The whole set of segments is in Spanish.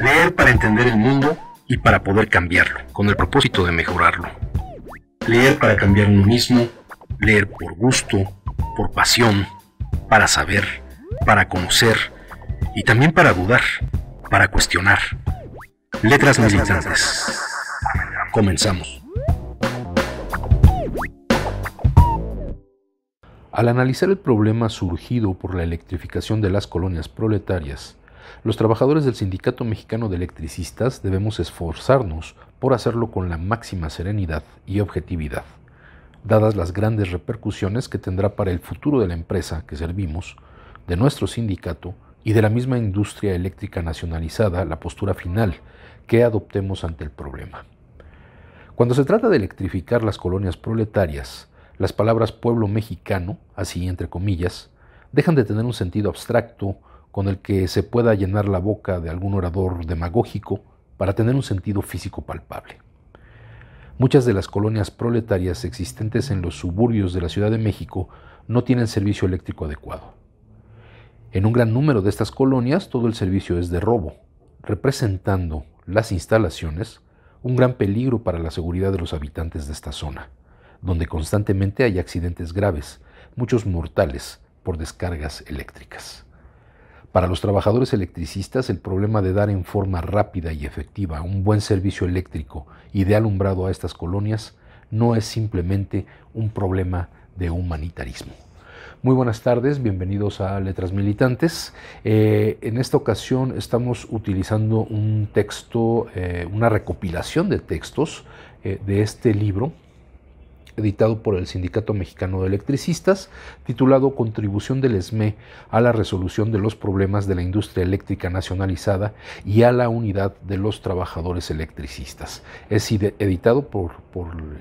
Leer para entender el mundo y para poder cambiarlo, con el propósito de mejorarlo. Leer para cambiar uno mismo, leer por gusto, por pasión, para saber, para conocer y también para dudar, para cuestionar. Letras militantes. Comenzamos. Al analizar el problema surgido por la electrificación de las colonias proletarias, los trabajadores del Sindicato Mexicano de Electricistas debemos esforzarnos por hacerlo con la máxima serenidad y objetividad, dadas las grandes repercusiones que tendrá para el futuro de la empresa que servimos, de nuestro sindicato y de la misma industria eléctrica nacionalizada la postura final que adoptemos ante el problema. Cuando se trata de electrificar las colonias proletarias, las palabras pueblo mexicano, así entre comillas, dejan de tener un sentido abstracto con el que se pueda llenar la boca de algún orador demagógico para tener un sentido físico palpable. Muchas de las colonias proletarias existentes en los suburbios de la Ciudad de México no tienen servicio eléctrico adecuado. En un gran número de estas colonias todo el servicio es de robo, representando las instalaciones un gran peligro para la seguridad de los habitantes de esta zona, donde constantemente hay accidentes graves, muchos mortales por descargas eléctricas. Para los trabajadores electricistas, el problema de dar en forma rápida y efectiva un buen servicio eléctrico y de alumbrado a estas colonias no es simplemente un problema de humanitarismo. Muy buenas tardes, bienvenidos a Letras Militantes. Eh, en esta ocasión estamos utilizando un texto, eh, una recopilación de textos eh, de este libro editado por el Sindicato Mexicano de Electricistas, titulado Contribución del ESME a la resolución de los problemas de la industria eléctrica nacionalizada y a la unidad de los trabajadores electricistas. Es editado por,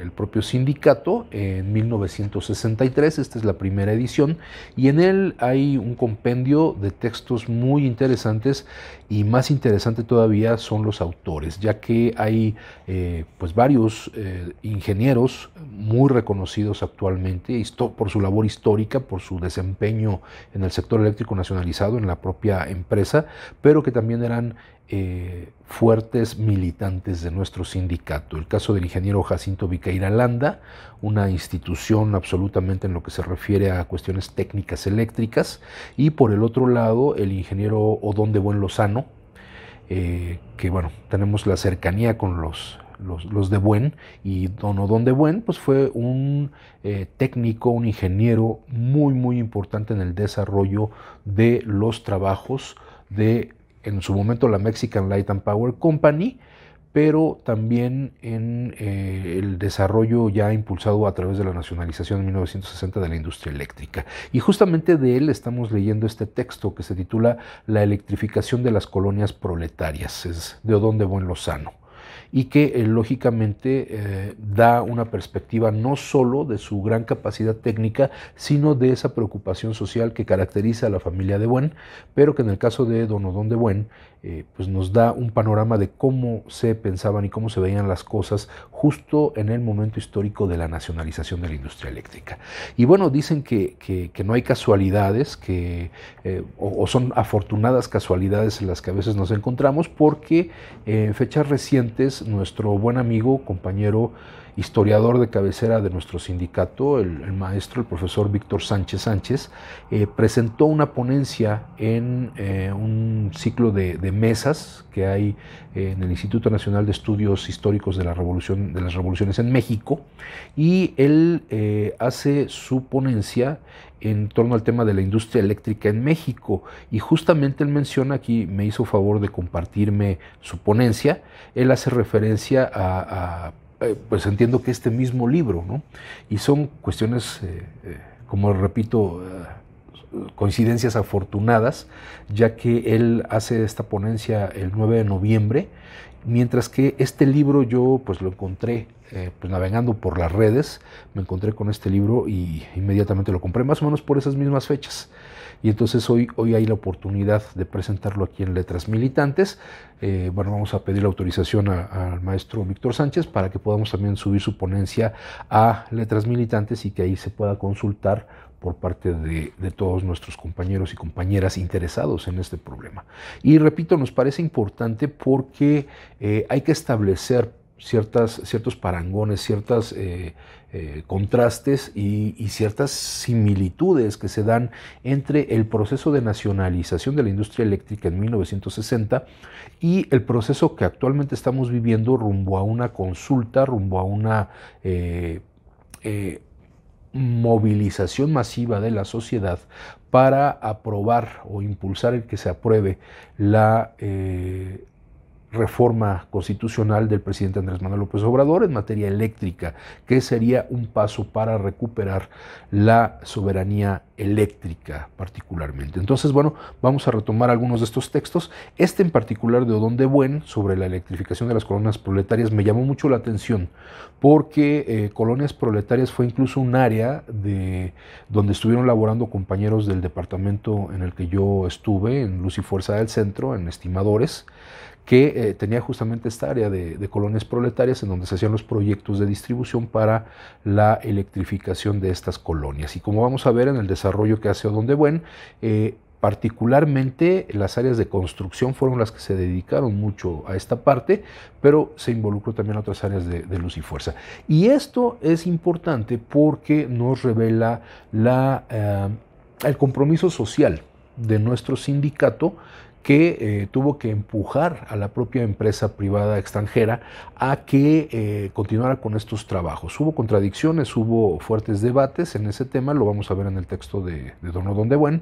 el propio sindicato en 1963, esta es la primera edición, y en él hay un compendio de textos muy interesantes y más interesante todavía son los autores, ya que hay eh, pues varios eh, ingenieros muy reconocidos actualmente por su labor histórica, por su desempeño en el sector eléctrico nacionalizado, en la propia empresa, pero que también eran eh, fuertes militantes de nuestro sindicato. El caso del ingeniero Jacinto Viqueira Landa, una institución absolutamente en lo que se refiere a cuestiones técnicas eléctricas, y por el otro lado el ingeniero Odón de Buen Lozano, eh, que bueno, tenemos la cercanía con los los, de Buen, y Don Odón de Buen, pues fue un eh, técnico, un ingeniero muy, muy importante en el desarrollo de los trabajos de, en su momento, la Mexican Light and Power Company, pero también en eh, el desarrollo ya impulsado a través de la nacionalización en 1960 de la industria eléctrica. Y justamente de él estamos leyendo este texto que se titula La electrificación de las colonias proletarias, es de Odón de Buen Lozano y que eh, lógicamente eh, da una perspectiva no solo de su gran capacidad técnica, sino de esa preocupación social que caracteriza a la familia de Buen, pero que en el caso de Don Odón de Buen eh, pues nos da un panorama de cómo se pensaban y cómo se veían las cosas justo en el momento histórico de la nacionalización de la industria eléctrica. Y bueno, dicen que, no hay casualidades, que, eh, o, o, son afortunadas casualidades en las que a veces nos encontramos, porque eh, en fechas recientes nuestro buen amigo, compañero, historiador de cabecera de nuestro sindicato, el, maestro, el profesor Víctor Sánchez Sánchez, eh, presentó una ponencia en eh, un ciclo de, mesas que hay eh, en el Instituto Nacional de Estudios Históricos de, la Revolución, de las Revoluciones en México, y él hace su ponencia en torno al tema de la industria eléctrica en México. Y justamente él menciona aquí, me hizo favor de compartirme su ponencia, él hace referencia a eh, pues entiendo que este mismo libro, ¿no? Y son cuestiones, eh, eh, como repito, coincidencias afortunadas, ya que él hace esta ponencia el 9 de noviembre, mientras que este libro yo pues lo encontré pues navegando por las redes, me encontré con este libro y inmediatamente lo compré, más o menos por esas mismas fechas. Y entonces hoy, hoy hay la oportunidad de presentarlo aquí en Letras Militantes. Eh, bueno, vamos a pedir la autorización al maestro Víctor Sánchez para que podamos también subir su ponencia a Letras Militantes y que ahí se pueda consultar por parte de, todos nuestros compañeros y compañeras interesados en este problema. Y repito, nos parece importante porque eh, hay que establecer ciertas, ciertos parangones, ciertas eh, eh, contrastes y, ciertas similitudes que se dan entre el proceso de nacionalización de la industria eléctrica en 1960 y el proceso que actualmente estamos viviendo rumbo a una consulta, rumbo a una eh, eh, movilización masiva de la sociedad para aprobar o impulsar el que se apruebe la, reforma constitucional del presidente Andrés Manuel López Obrador en materia eléctrica, que sería un paso para recuperar la soberanía eléctrica particularmente. Entonces, bueno, vamos a retomar algunos de estos textos. Este en particular de Odón de Buen sobre la electrificación de las colonias proletarias me llamó mucho la atención porque eh, colonias proletarias fue incluso un área de donde estuvieron laborando compañeros del departamento en el que yo estuve, en Luz y Fuerza del Centro, en Estimadores, que eh, tenía justamente esta área de, colonias proletarias en donde se hacían los proyectos de distribución para la electrificación de estas colonias. Y como vamos a ver en el desarrollo que hace Odón de eh, particularmente las áreas de construcción fueron las que se dedicaron mucho a esta parte, pero se involucró también otras áreas de, luz y fuerza. Y esto es importante porque nos revela eh, el compromiso social de nuestro sindicato que eh, tuvo que empujar a la propia empresa privada extranjera a que eh, continuara con estos trabajos. Hubo contradicciones, hubo fuertes debates en ese tema, lo vamos a ver en el texto de, Don Odón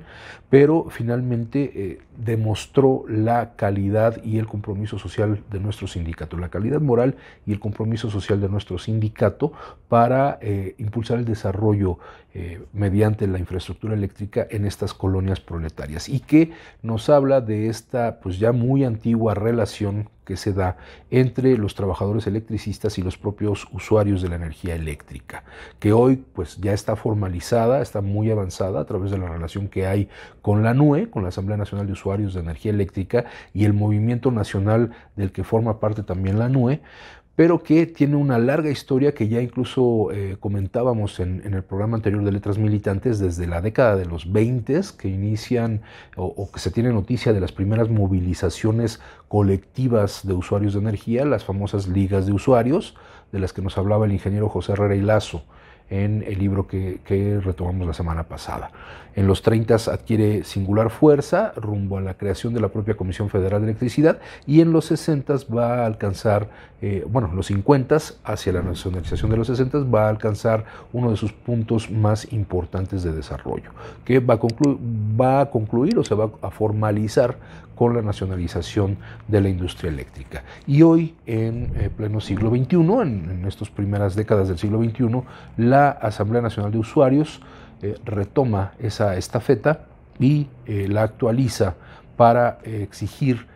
pero finalmente eh, demostró la calidad y el compromiso social de nuestro sindicato, la calidad moral y el compromiso social de nuestro sindicato para impulsar el desarrollo eh, mediante la infraestructura eléctrica en estas colonias proletarias y que nos habla de esta pues ya muy antigua relación que se da entre los trabajadores electricistas y los propios usuarios de la energía eléctrica, que hoy pues ya está formalizada, está muy avanzada a través de la relación que hay con la NUE, con la Asamblea Nacional de Usuarios de Energía Eléctrica y el movimiento nacional del que forma parte también la NUE, pero que tiene una larga historia que ya incluso eh, comentábamos en, el programa anterior de Letras Militantes, desde la década de los 20, que inician o, que se tiene noticia de las primeras movilizaciones colectivas de usuarios de energía, las famosas ligas de usuarios, de las que nos hablaba el ingeniero José Herrera y Lazo en el libro que retomamos la semana pasada. En los 30 adquiere singular fuerza rumbo a la creación de la propia Comisión Federal de Electricidad y en los 60 va a alcanzar, eh, bueno, los 50 hacia la nacionalización de los 60 s va a alcanzar uno de sus puntos más importantes de desarrollo, que va a, concluir, va a concluir o se va a formalizar con la nacionalización de la industria eléctrica. Y hoy, en eh, pleno siglo XXI, en, en estas primeras décadas del siglo XXI, la Asamblea Nacional de Usuarios eh, retoma esa estafeta y eh, la actualiza para eh, exigir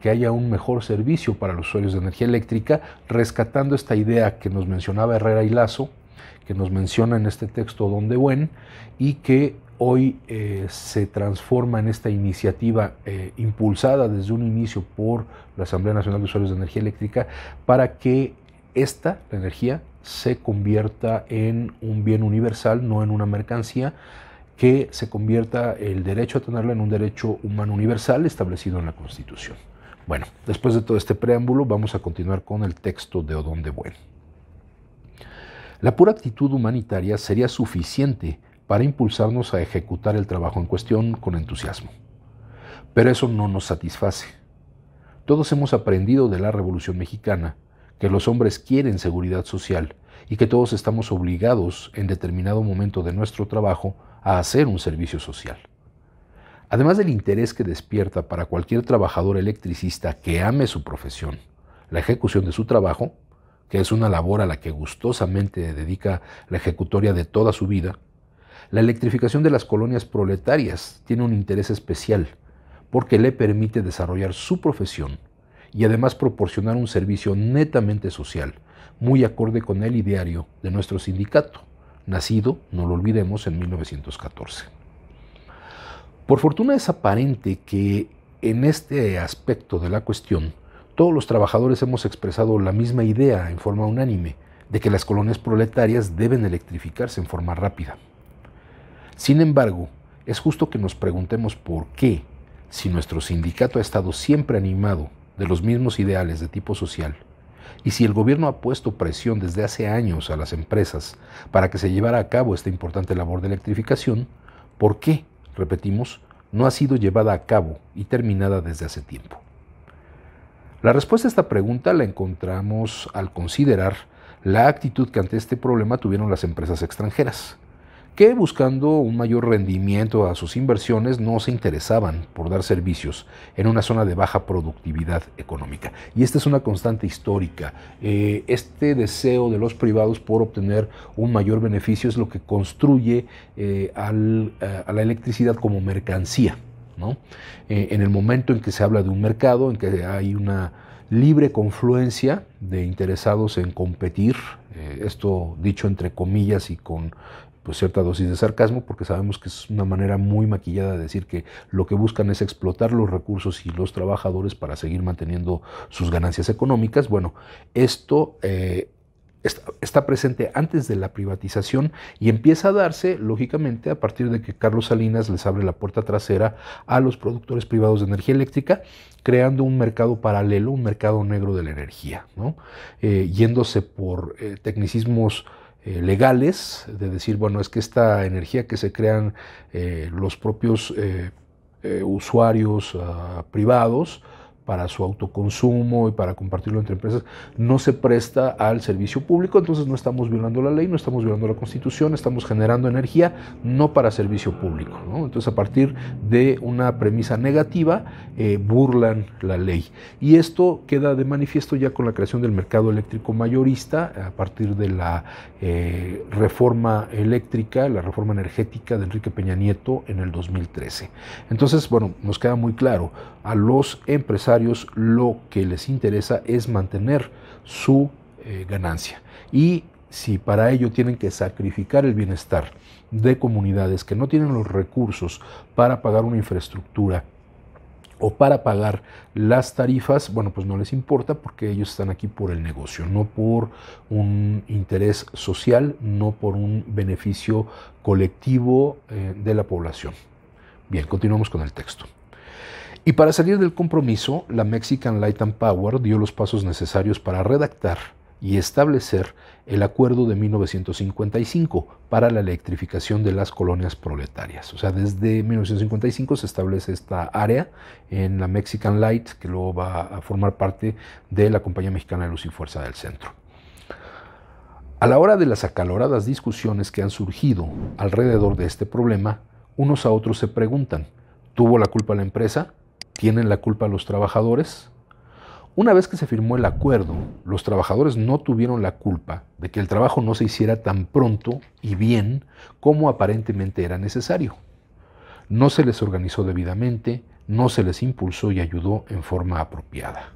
que haya un mejor servicio para los usuarios de energía eléctrica, rescatando esta idea que nos mencionaba Herrera y Lazo, que nos menciona en este texto Don de Buen, y que hoy se transforma en esta iniciativa impulsada desde un inicio por la Asamblea Nacional de Usuarios de Energía Eléctrica para que esta, la energía, se convierta en un bien universal, no en una mercancía, que se convierta el derecho a tenerla en un derecho humano universal establecido en la Constitución. Bueno, después de todo este preámbulo vamos a continuar con el texto de Odón de Buen. La pura actitud humanitaria sería suficiente para impulsarnos a ejecutar el trabajo en cuestión con entusiasmo. Pero eso no nos satisface. Todos hemos aprendido de la Revolución Mexicana que los hombres quieren seguridad social y que todos estamos obligados en determinado momento de nuestro trabajo a hacer un servicio social. Además del interés que despierta para cualquier trabajador electricista que ame su profesión, la ejecución de su trabajo, que es una labor a la que gustosamente dedica la ejecutoria de toda su vida, la electrificación de las colonias proletarias tiene un interés especial porque le permite desarrollar su profesión y además proporcionar un servicio netamente social, muy acorde con el ideario de nuestro sindicato, nacido, no lo olvidemos, en 1914. Por fortuna es aparente que en este aspecto de la cuestión, todos los trabajadores hemos expresado la misma idea en forma unánime, de que las colonias proletarias deben electrificarse en forma rápida. Sin embargo, es justo que nos preguntemos por qué, si nuestro sindicato ha estado siempre animado de los mismos ideales de tipo social, y si el gobierno ha puesto presión desde hace años a las empresas para que se llevara a cabo esta importante labor de electrificación, ¿por qué, repetimos, no ha sido llevada a cabo y terminada desde hace tiempo? La respuesta a esta pregunta la encontramos al considerar la actitud que ante este problema tuvieron las empresas extranjeras que buscando un mayor rendimiento a sus inversiones no se interesaban por dar servicios en una zona de baja productividad económica. Y esta es una constante histórica. Eh, este deseo de los privados por obtener un mayor beneficio es lo que construye eh, eh, a la electricidad como mercancía. en el momento en que se habla de un mercado, en que hay una libre confluencia de interesados en competir, esto dicho entre comillas y con pues, cierta dosis de sarcasmo, porque sabemos que es una manera muy maquillada de decir que lo que buscan es explotar los recursos y los trabajadores para seguir manteniendo sus ganancias económicas. Bueno, esto... Eh, está, presente antes de la privatización y empieza a darse, lógicamente, a partir de que Carlos Salinas les abre la puerta trasera a los productores privados de energía eléctrica, creando un mercado paralelo, un mercado negro de la energía, ¿no? Eh, yéndose por eh, tecnicismos eh, legales, de decir, bueno, es que esta energía que se crean eh, los propios eh, usuarios ah, privados, para su autoconsumo y para compartirlo entre empresas, no se presta al servicio público, entonces no estamos violando la ley, no estamos violando la constitución, estamos generando energía no para servicio público. Entonces a partir de una premisa negativa eh, burlan la ley. Y esto queda de manifiesto ya con la creación del mercado eléctrico mayorista a partir de la eh, reforma eléctrica, la reforma energética de Enrique Peña Nieto en el 2013. Entonces, bueno, nos queda muy claro a los empresarios, lo que les interesa es mantener su eh, ganancia. Y si para ello tienen que sacrificar el bienestar de comunidades que no tienen los recursos para pagar una infraestructura o para pagar las tarifas, bueno, pues no les importa porque ellos están aquí por el negocio, no por un interés social, no por un beneficio colectivo eh, de la población. Bien, continuamos con el texto. Y para salir del compromiso, la Mexican Light and Power dio los pasos necesarios para redactar y establecer el acuerdo de 1955 para la electrificación de las colonias proletarias. O sea, desde 1955 se establece esta área en la Mexican Light, que luego va a formar parte de la Compañía Mexicana de Luz y Fuerza del Centro. A la hora de las acaloradas discusiones que han surgido alrededor de este problema, unos a otros se preguntan, ¿tuvo la culpa la empresa? ¿Tienen la culpa los trabajadores? Una vez que se firmó el acuerdo, los trabajadores no tuvieron la culpa de que el trabajo no se hiciera tan pronto y bien como aparentemente era necesario. No se les organizó debidamente, no se les impulsó y ayudó en forma apropiada.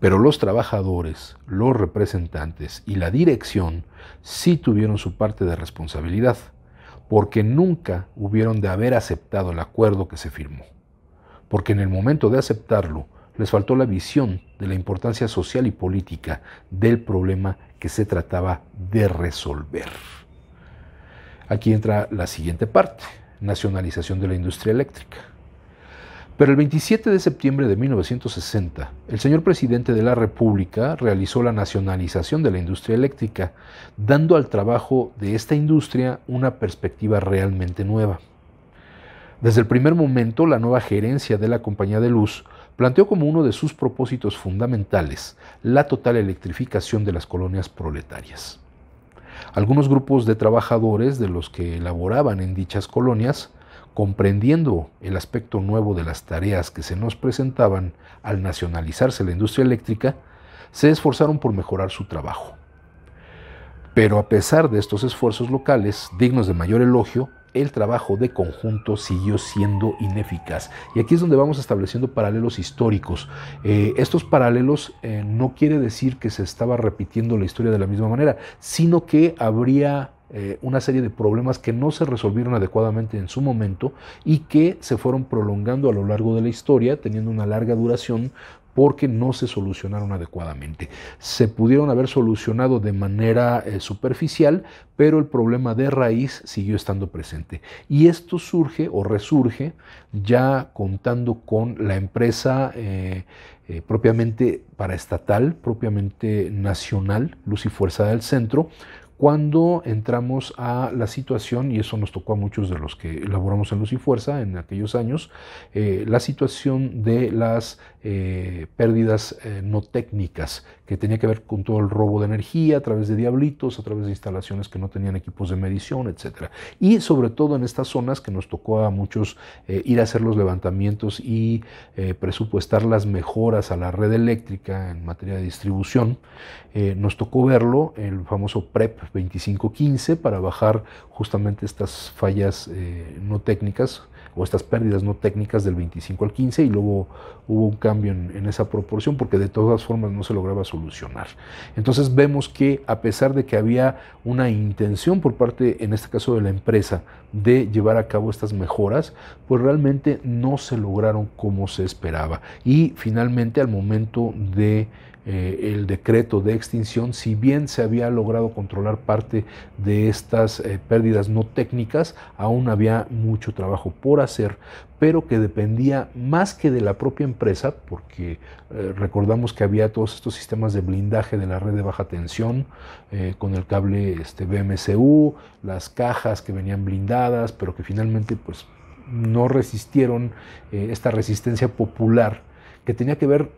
Pero los trabajadores, los representantes y la dirección sí tuvieron su parte de responsabilidad, porque nunca hubieron de haber aceptado el acuerdo que se firmó porque en el momento de aceptarlo les faltó la visión de la importancia social y política del problema que se trataba de resolver. Aquí entra la siguiente parte, nacionalización de la industria eléctrica. Pero el 27 de septiembre de 1960, el señor presidente de la República realizó la nacionalización de la industria eléctrica, dando al trabajo de esta industria una perspectiva realmente nueva. Desde el primer momento, la nueva gerencia de la compañía de luz planteó como uno de sus propósitos fundamentales la total electrificación de las colonias proletarias. Algunos grupos de trabajadores de los que elaboraban en dichas colonias, comprendiendo el aspecto nuevo de las tareas que se nos presentaban al nacionalizarse la industria eléctrica, se esforzaron por mejorar su trabajo. Pero a pesar de estos esfuerzos locales, dignos de mayor elogio, el trabajo de conjunto siguió siendo ineficaz. Y aquí es donde vamos estableciendo paralelos históricos. Eh, estos paralelos eh, no quiere decir que se estaba repitiendo la historia de la misma manera, sino que habría eh, una serie de problemas que no se resolvieron adecuadamente en su momento y que se fueron prolongando a lo largo de la historia, teniendo una larga duración porque no se solucionaron adecuadamente. Se pudieron haber solucionado de manera eh, superficial, pero el problema de raíz siguió estando presente. Y esto surge o resurge ya contando con la empresa eh, eh, propiamente paraestatal, propiamente nacional, Luz y Fuerza del Centro, cuando entramos a la situación, y eso nos tocó a muchos de los que elaboramos en Luz y Fuerza en aquellos años, la situación de las eh, pérdidas eh, no técnicas, que tenía que ver con todo el robo de energía a través de diablitos, a través de instalaciones que no tenían equipos de medición, etcétera Y sobre todo en estas zonas que nos tocó a muchos eh, ir a hacer los levantamientos y presupuestar las mejoras a la red eléctrica en materia de distribución, nos tocó verlo, el famoso PREP 2515, para bajar justamente estas fallas no técnicas o estas pérdidas no técnicas del 25 al 15 y luego hubo un cambio en, esa proporción porque de todas formas no se lograba solucionar. Entonces vemos que a pesar de que había una intención por parte, en este caso de la empresa, de llevar a cabo estas mejoras, pues realmente no se lograron como se esperaba. Y finalmente al momento de eh, el decreto de extinción, si bien se había logrado controlar parte de estas eh, pérdidas no técnicas, aún había mucho trabajo por hacer pero que dependía más que de la propia empresa, porque eh, recordamos que había todos estos sistemas de blindaje de la red de baja tensión, eh, con el cable este, BMCU, las cajas que venían blindadas, pero que finalmente pues, no resistieron eh, esta resistencia popular que tenía que ver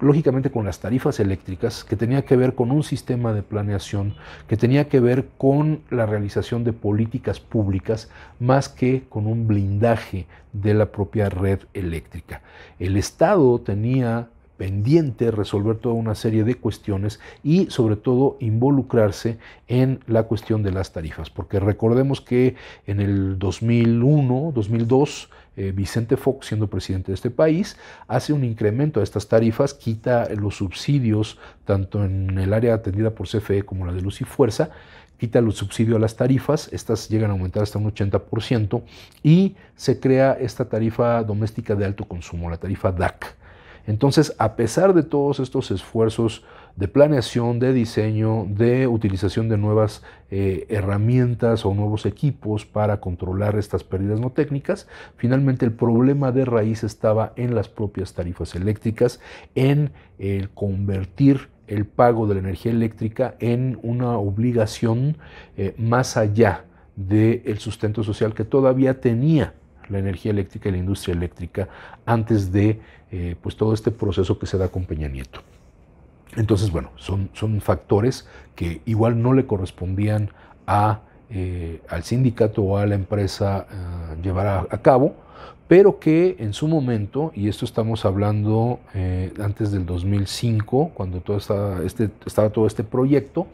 lógicamente con las tarifas eléctricas, que tenía que ver con un sistema de planeación, que tenía que ver con la realización de políticas públicas, más que con un blindaje de la propia red eléctrica. El Estado tenía pendiente resolver toda una serie de cuestiones y sobre todo involucrarse en la cuestión de las tarifas, porque recordemos que en el 2001, 2002, eh, Vicente Fox, siendo presidente de este país, hace un incremento a estas tarifas, quita los subsidios, tanto en el área atendida por CFE como la de Luz y Fuerza, quita los subsidios a las tarifas, estas llegan a aumentar hasta un 80%, y se crea esta tarifa doméstica de alto consumo, la tarifa DAC. Entonces, a pesar de todos estos esfuerzos de planeación, de diseño, de utilización de nuevas eh, herramientas o nuevos equipos para controlar estas pérdidas no técnicas. Finalmente, el problema de raíz estaba en las propias tarifas eléctricas, en el eh, convertir el pago de la energía eléctrica en una obligación eh, más allá del sustento social que todavía tenía la energía eléctrica y la industria eléctrica antes de pues todo este proceso que se da con Peña Nieto. Entonces, bueno, son, factores que igual no le correspondían a, eh, al sindicato o a la empresa eh, llevar a, cabo, pero que en su momento, y esto estamos hablando eh, antes del 2005, cuando todo este, estaba todo este proyecto,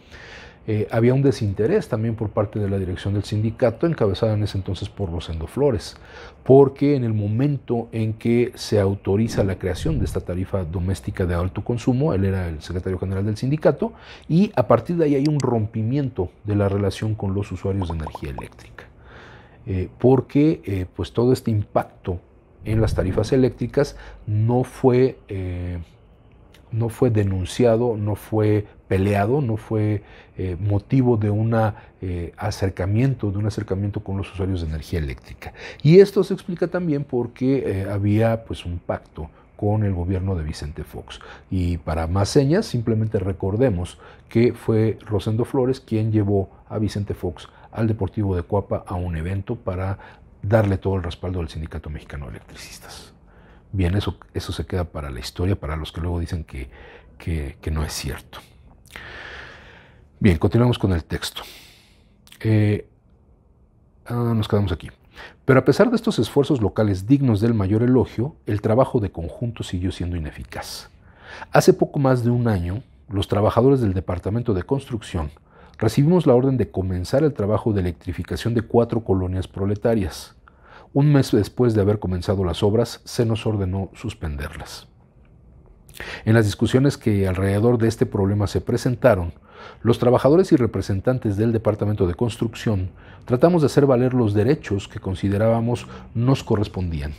eh, había un desinterés también por parte de la dirección del sindicato, encabezada en ese entonces por Rosendo Flores, porque en el momento en que se autoriza la creación de esta tarifa doméstica de alto consumo, él era el secretario general del sindicato, y a partir de ahí hay un rompimiento de la relación con los usuarios de energía eléctrica, eh, porque eh, pues todo este impacto en las tarifas eléctricas no fue no fue denunciado, no fue peleado, no fue eh, motivo de un eh, acercamiento, de un acercamiento con los usuarios de energía eléctrica. Y esto se explica también porque eh, había pues un pacto con el gobierno de Vicente Fox. Y para más señas, simplemente recordemos que fue Rosendo Flores quien llevó a Vicente Fox al Deportivo de Cuapa a un evento para darle todo el respaldo al Sindicato Mexicano de Electricistas. Bien, eso, eso se queda para la historia, para los que luego dicen que, no es cierto. Bien, continuamos con el texto. Eh, ah, nos quedamos aquí. Pero a pesar de estos esfuerzos locales dignos del mayor elogio, el trabajo de conjunto siguió siendo ineficaz. Hace poco más de un año, los trabajadores del Departamento de Construcción recibimos la orden de comenzar el trabajo de electrificación de cuatro colonias proletarias. Un mes después de haber comenzado las obras, se nos ordenó suspenderlas. En las discusiones que alrededor de este problema se presentaron, los trabajadores y representantes del Departamento de Construcción tratamos de hacer valer los derechos que considerábamos nos correspondían,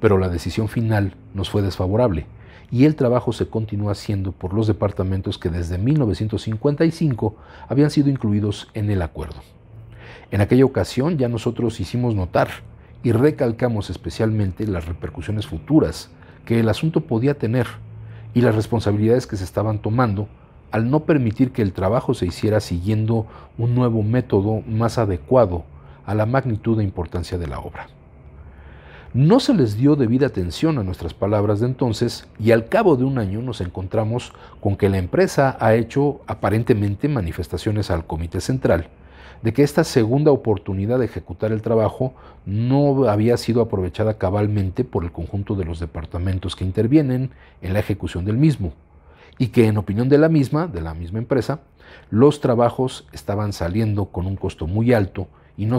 pero la decisión final nos fue desfavorable y el trabajo se continuó haciendo por los departamentos que desde 1955 habían sido incluidos en el acuerdo. En aquella ocasión ya nosotros hicimos notar y recalcamos especialmente las repercusiones futuras que el asunto podía tener y las responsabilidades que se estaban tomando al no permitir que el trabajo se hiciera siguiendo un nuevo método más adecuado a la magnitud e importancia de la obra. No se les dio debida atención a nuestras palabras de entonces y al cabo de un año nos encontramos con que la empresa ha hecho aparentemente manifestaciones al Comité Central de que esta segunda oportunidad de ejecutar el trabajo no había sido aprovechada cabalmente por el conjunto de los departamentos que intervienen en la ejecución del mismo y que en opinión de la misma, de la misma empresa, los trabajos estaban saliendo con un costo muy alto y no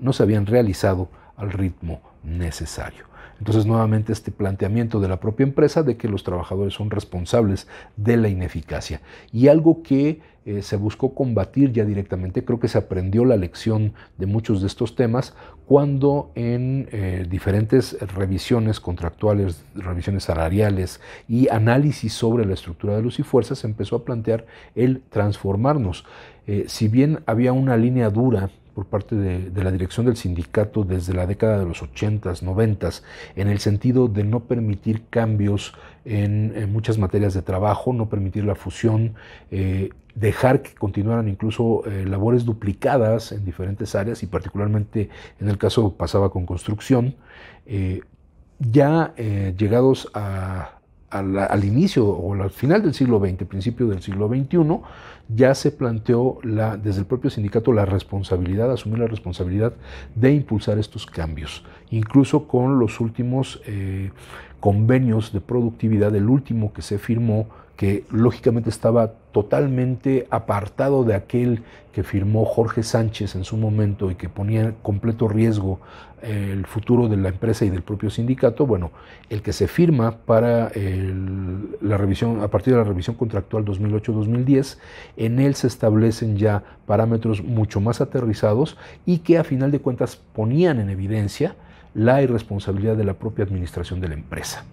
no se habían realizado al ritmo necesario. Entonces, nuevamente este planteamiento de la propia empresa de que los trabajadores son responsables de la ineficacia. Y algo que eh, se buscó combatir ya directamente, creo que se aprendió la lección de muchos de estos temas cuando en eh, diferentes revisiones contractuales, revisiones salariales y análisis sobre la estructura de luz y fuerza se empezó a plantear el transformarnos. Eh, si bien había una línea dura por parte de, la dirección del sindicato desde la década de los 80s, 90s, en el sentido de no permitir cambios en, muchas materias de trabajo, no permitir la fusión, eh, dejar que continuaran incluso eh, labores duplicadas en diferentes áreas y particularmente en el caso pasaba con construcción. Eh, ya llegados al, inicio o al final del siglo XX, principio del siglo XXI, ya se planteó desde el propio sindicato la responsabilidad, asumir la responsabilidad de impulsar estos cambios, incluso con los últimos eh, convenios de productividad, el último que se firmó, que lógicamente estaba totalmente apartado de aquel que firmó Jorge Sánchez en su momento y que ponía completo riesgo el futuro de la empresa y del propio sindicato, bueno, el que se firma para la revisión, a partir de la revisión contractual 2008-2010, en él se establecen ya parámetros mucho más aterrizados y que a final de cuentas ponían en evidencia la irresponsabilidad de la propia administración de la empresa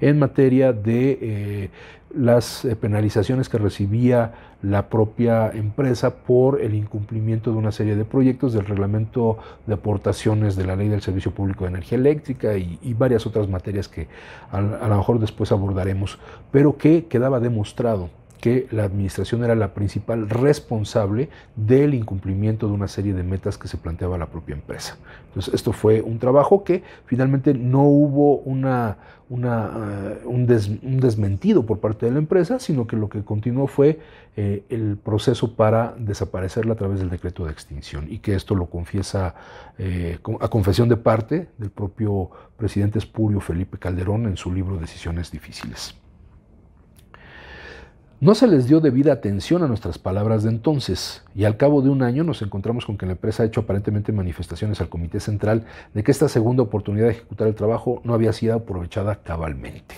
en materia de eh, las eh, penalizaciones que recibía la propia empresa por el incumplimiento de una serie de proyectos del reglamento de aportaciones de la ley del Servicio Público de Energía Eléctrica y, varias otras materias que a lo mejor después abordaremos, pero que quedaba demostrado que la administración era la principal responsable del incumplimiento de una serie de metas que se planteaba la propia empresa. Entonces, esto fue un trabajo que finalmente no hubo eh, un, desmentido por parte de la empresa, sino que lo que continuó fue eh, el proceso para desaparecerla a través del decreto de extinción y que esto lo confiesa eh, a confesión de parte del propio presidente espurio Felipe Calderón en su libro Decisiones Difíciles. No se les dio debida atención a nuestras palabras de entonces y al cabo de un año nos encontramos con que la empresa ha hecho aparentemente manifestaciones al Comité Central de que esta segunda oportunidad de ejecutar el trabajo no había sido aprovechada cabalmente.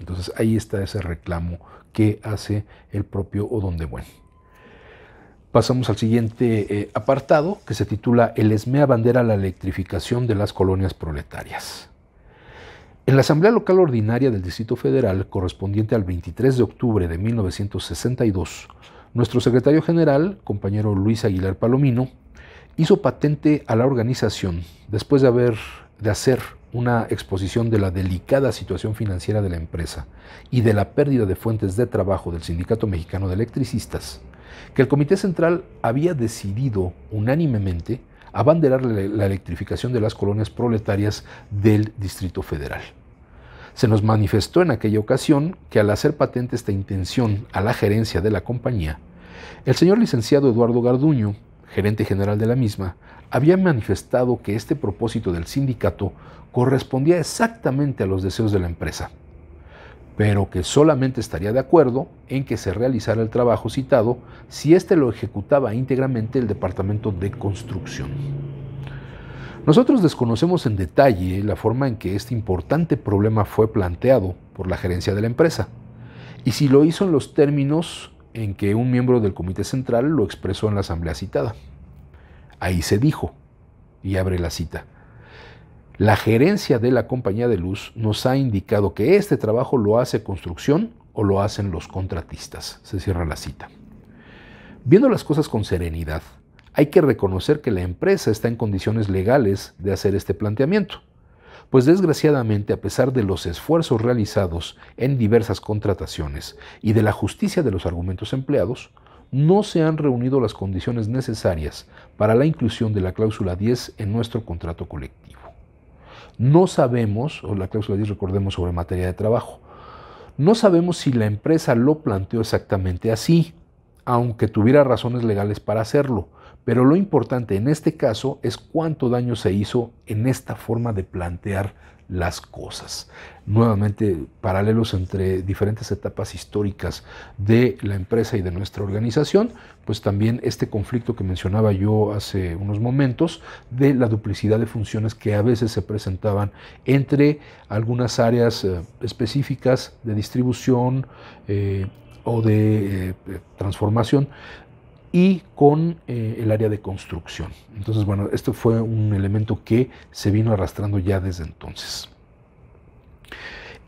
Entonces ahí está ese reclamo que hace el propio Odón de Buen. Pasamos al siguiente eh, apartado que se titula El ESMEA bandera la electrificación de las colonias proletarias. En la Asamblea Local Ordinaria del Distrito Federal, correspondiente al 23 de octubre de 1962, nuestro secretario general, compañero Luis Aguilar Palomino, hizo patente a la organización después de, haber, de hacer una exposición de la delicada situación financiera de la empresa y de la pérdida de fuentes de trabajo del Sindicato Mexicano de Electricistas, que el Comité Central había decidido unánimemente abanderar la electrificación de las colonias proletarias del Distrito Federal. Se nos manifestó en aquella ocasión que al hacer patente esta intención a la gerencia de la compañía, el señor licenciado Eduardo Garduño, gerente general de la misma, había manifestado que este propósito del sindicato correspondía exactamente a los deseos de la empresa pero que solamente estaría de acuerdo en que se realizara el trabajo citado si éste lo ejecutaba íntegramente el Departamento de Construcción. Nosotros desconocemos en detalle la forma en que este importante problema fue planteado por la gerencia de la empresa y si lo hizo en los términos en que un miembro del Comité Central lo expresó en la asamblea citada. Ahí se dijo, y abre la cita. La gerencia de la compañía de luz nos ha indicado que este trabajo lo hace construcción o lo hacen los contratistas. Se cierra la cita. Viendo las cosas con serenidad, hay que reconocer que la empresa está en condiciones legales de hacer este planteamiento, pues desgraciadamente a pesar de los esfuerzos realizados en diversas contrataciones y de la justicia de los argumentos empleados, no se han reunido las condiciones necesarias para la inclusión de la cláusula 10 en nuestro contrato colectivo. No sabemos, o la cláusula 10 recordemos sobre materia de trabajo, no sabemos si la empresa lo planteó exactamente así, aunque tuviera razones legales para hacerlo. Pero lo importante en este caso es cuánto daño se hizo en esta forma de plantear las cosas. Nuevamente, paralelos entre diferentes etapas históricas de la empresa y de nuestra organización, pues también este conflicto que mencionaba yo hace unos momentos de la duplicidad de funciones que a veces se presentaban entre algunas áreas eh, específicas de distribución, eh, o de eh, transformación y con eh, el área de construcción. Entonces, bueno, esto fue un elemento que se vino arrastrando ya desde entonces.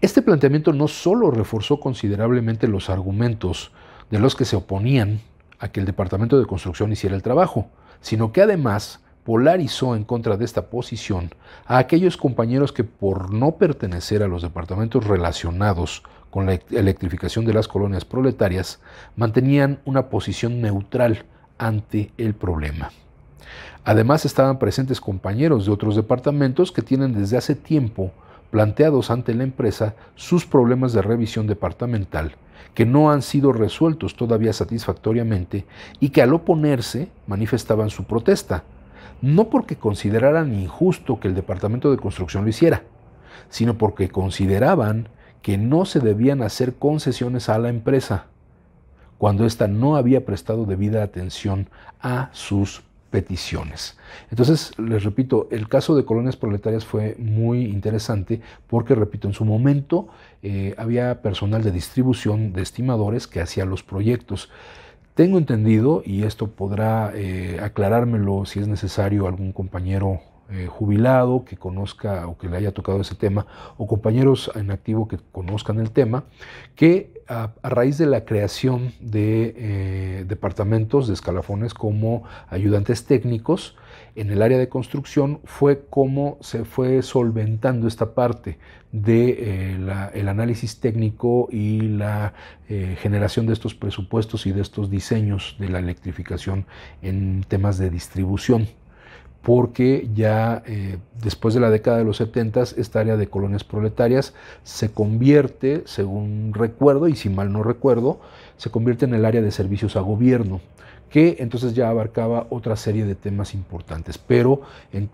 Este planteamiento no solo reforzó considerablemente los argumentos de los que se oponían a que el Departamento de Construcción hiciera el trabajo, sino que además polarizó en contra de esta posición a aquellos compañeros que por no pertenecer a los departamentos relacionados con la electrificación de las colonias proletarias, mantenían una posición neutral ante el problema. Además estaban presentes compañeros de otros departamentos que tienen desde hace tiempo planteados ante la empresa sus problemas de revisión departamental, que no han sido resueltos todavía satisfactoriamente y que al oponerse manifestaban su protesta, no porque consideraran injusto que el Departamento de Construcción lo hiciera, sino porque consideraban que no se debían hacer concesiones a la empresa cuando ésta no había prestado debida atención a sus peticiones. Entonces, les repito, el caso de colonias proletarias fue muy interesante porque, repito, en su momento eh, había personal de distribución de estimadores que hacía los proyectos. Tengo entendido, y esto podrá eh, aclarármelo si es necesario algún compañero eh, jubilado que conozca o que le haya tocado ese tema, o compañeros en activo que conozcan el tema, que a, raíz de la creación de eh, departamentos de escalafones como ayudantes técnicos en el área de construcción fue como se fue solventando esta parte del eh, análisis técnico y la generación de estos presupuestos y de estos diseños de la electrificación en temas de distribución porque ya eh, después de la década de los 70 esta área de colonias proletarias se convierte, según recuerdo y si mal no recuerdo, se convierte en el área de servicios a gobierno que entonces ya abarcaba otra serie de temas importantes. Pero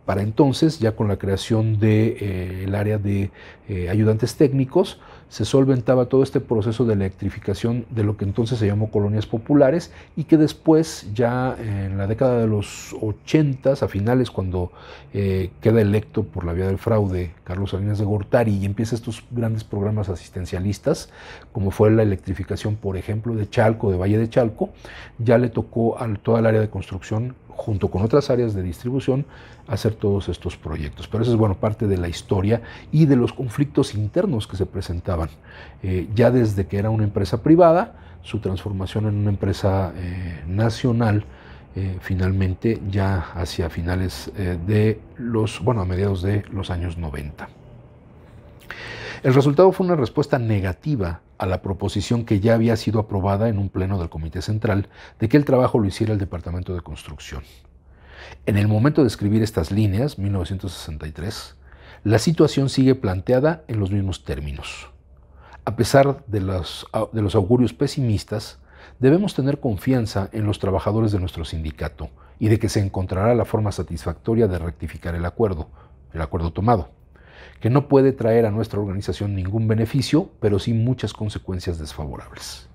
para entonces, ya con la creación del eh, área de eh, ayudantes técnicos, se solventaba todo este proceso de electrificación de lo que entonces se llamó colonias populares y que después, ya en la década de los 80, a finales, cuando eh, queda electo por la vía del fraude Carlos Salinas de Gortari y empieza estos grandes programas asistencialistas, como fue la electrificación, por ejemplo, de Chalco, de Valle de Chalco, ya le tocó toda el área de construcción, junto con otras áreas de distribución, hacer todos estos proyectos. Pero eso es, bueno, parte de la historia y de los conflictos internos que se presentaban. Eh, ya desde que era una empresa privada, su transformación en una empresa eh, nacional, eh, finalmente ya hacia finales de los, bueno, a mediados de los años 90. El resultado fue una respuesta negativa a la proposición que ya había sido aprobada en un pleno del Comité Central de que el trabajo lo hiciera el Departamento de Construcción. En el momento de escribir estas líneas, 1963, la situación sigue planteada en los mismos términos. A pesar de los, augurios pesimistas, debemos tener confianza en los trabajadores de nuestro sindicato y de que se encontrará la forma satisfactoria de rectificar el acuerdo, el acuerdo tomado que no puede traer a nuestra organización ningún beneficio, pero sí muchas consecuencias desfavorables.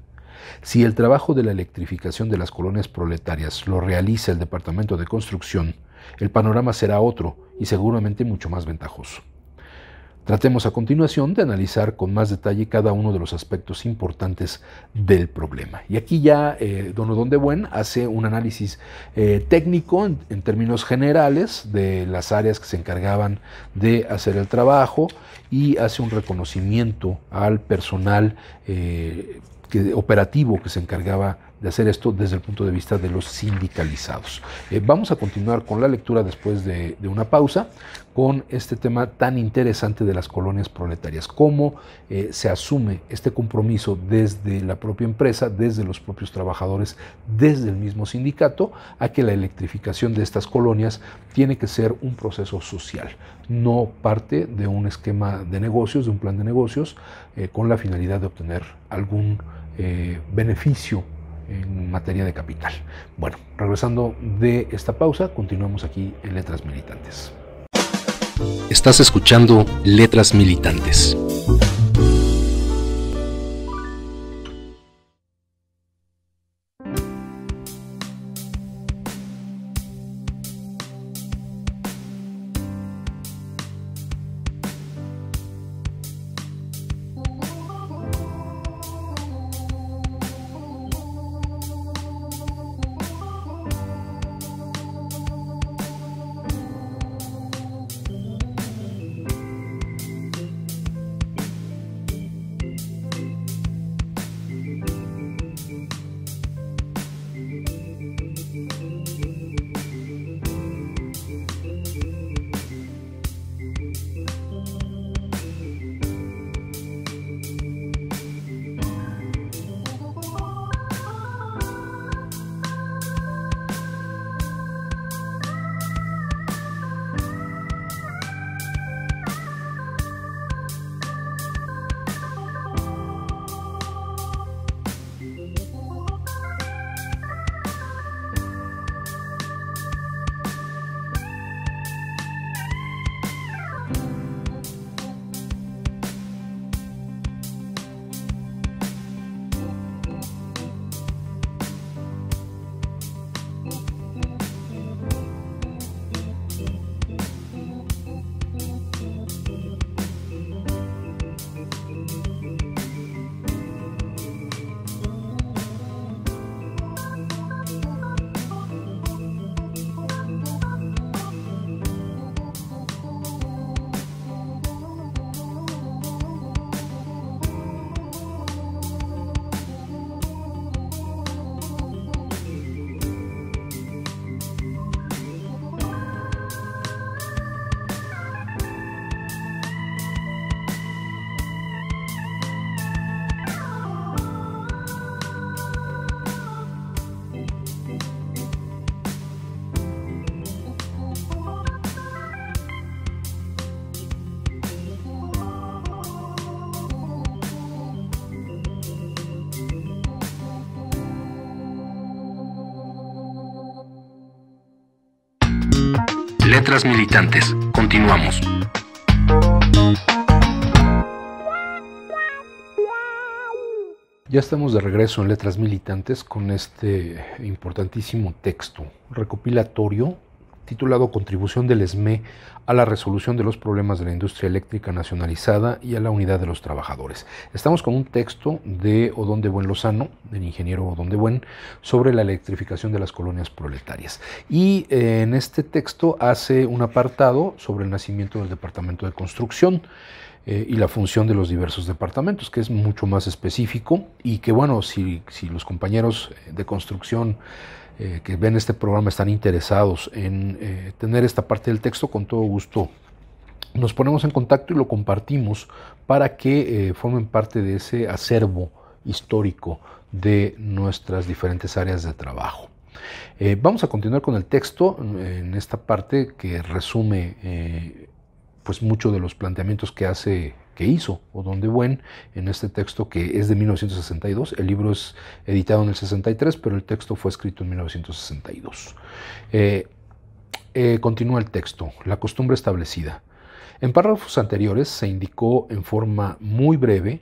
Si el trabajo de la electrificación de las colonias proletarias lo realiza el Departamento de Construcción, el panorama será otro y seguramente mucho más ventajoso. Tratemos a continuación de analizar con más detalle cada uno de los aspectos importantes del problema. Y aquí ya eh, Don de Buen hace un análisis eh, técnico en, términos generales de las áreas que se encargaban de hacer el trabajo y hace un reconocimiento al personal eh, operativo que se encargaba de hacer esto desde el punto de vista de los sindicalizados. Eh, vamos a continuar con la lectura después de, una pausa, con este tema tan interesante de las colonias proletarias, cómo eh, se asume este compromiso desde la propia empresa, desde los propios trabajadores, desde el mismo sindicato, a que la electrificación de estas colonias tiene que ser un proceso social, no parte de un esquema de negocios, de un plan de negocios, eh, con la finalidad de obtener algún eh, beneficio en materia de capital. Bueno, regresando de esta pausa, continuamos aquí en Letras Militantes. Estás escuchando Letras Militantes. Letras Militantes. Continuamos. Ya estamos de regreso en Letras Militantes con este importantísimo texto recopilatorio titulado Contribución del SME a la resolución de los problemas de la industria eléctrica nacionalizada y a la unidad de los trabajadores. Estamos con un texto de Odón de Buen Lozano, del ingeniero Odón de Buen, sobre la electrificación de las colonias proletarias. Y eh, en este texto hace un apartado sobre el nacimiento del Departamento de Construcción eh, y la función de los diversos departamentos, que es mucho más específico y que bueno, si los compañeros de construcción eh, que ven este programa están interesados en eh, tener esta parte del texto, con todo gusto nos ponemos en contacto y lo compartimos para que eh, formen parte de ese acervo histórico de nuestras diferentes áreas de trabajo. vamos a continuar con el texto en esta parte que resume pues mucho de los planteamientos que hace que hizo o donde Buen en este texto que es de 1962. El libro es editado en el 63, pero el texto fue escrito en 1962. Eh, eh, continúa el texto, la costumbre establecida. En párrafos anteriores se indicó en forma muy breve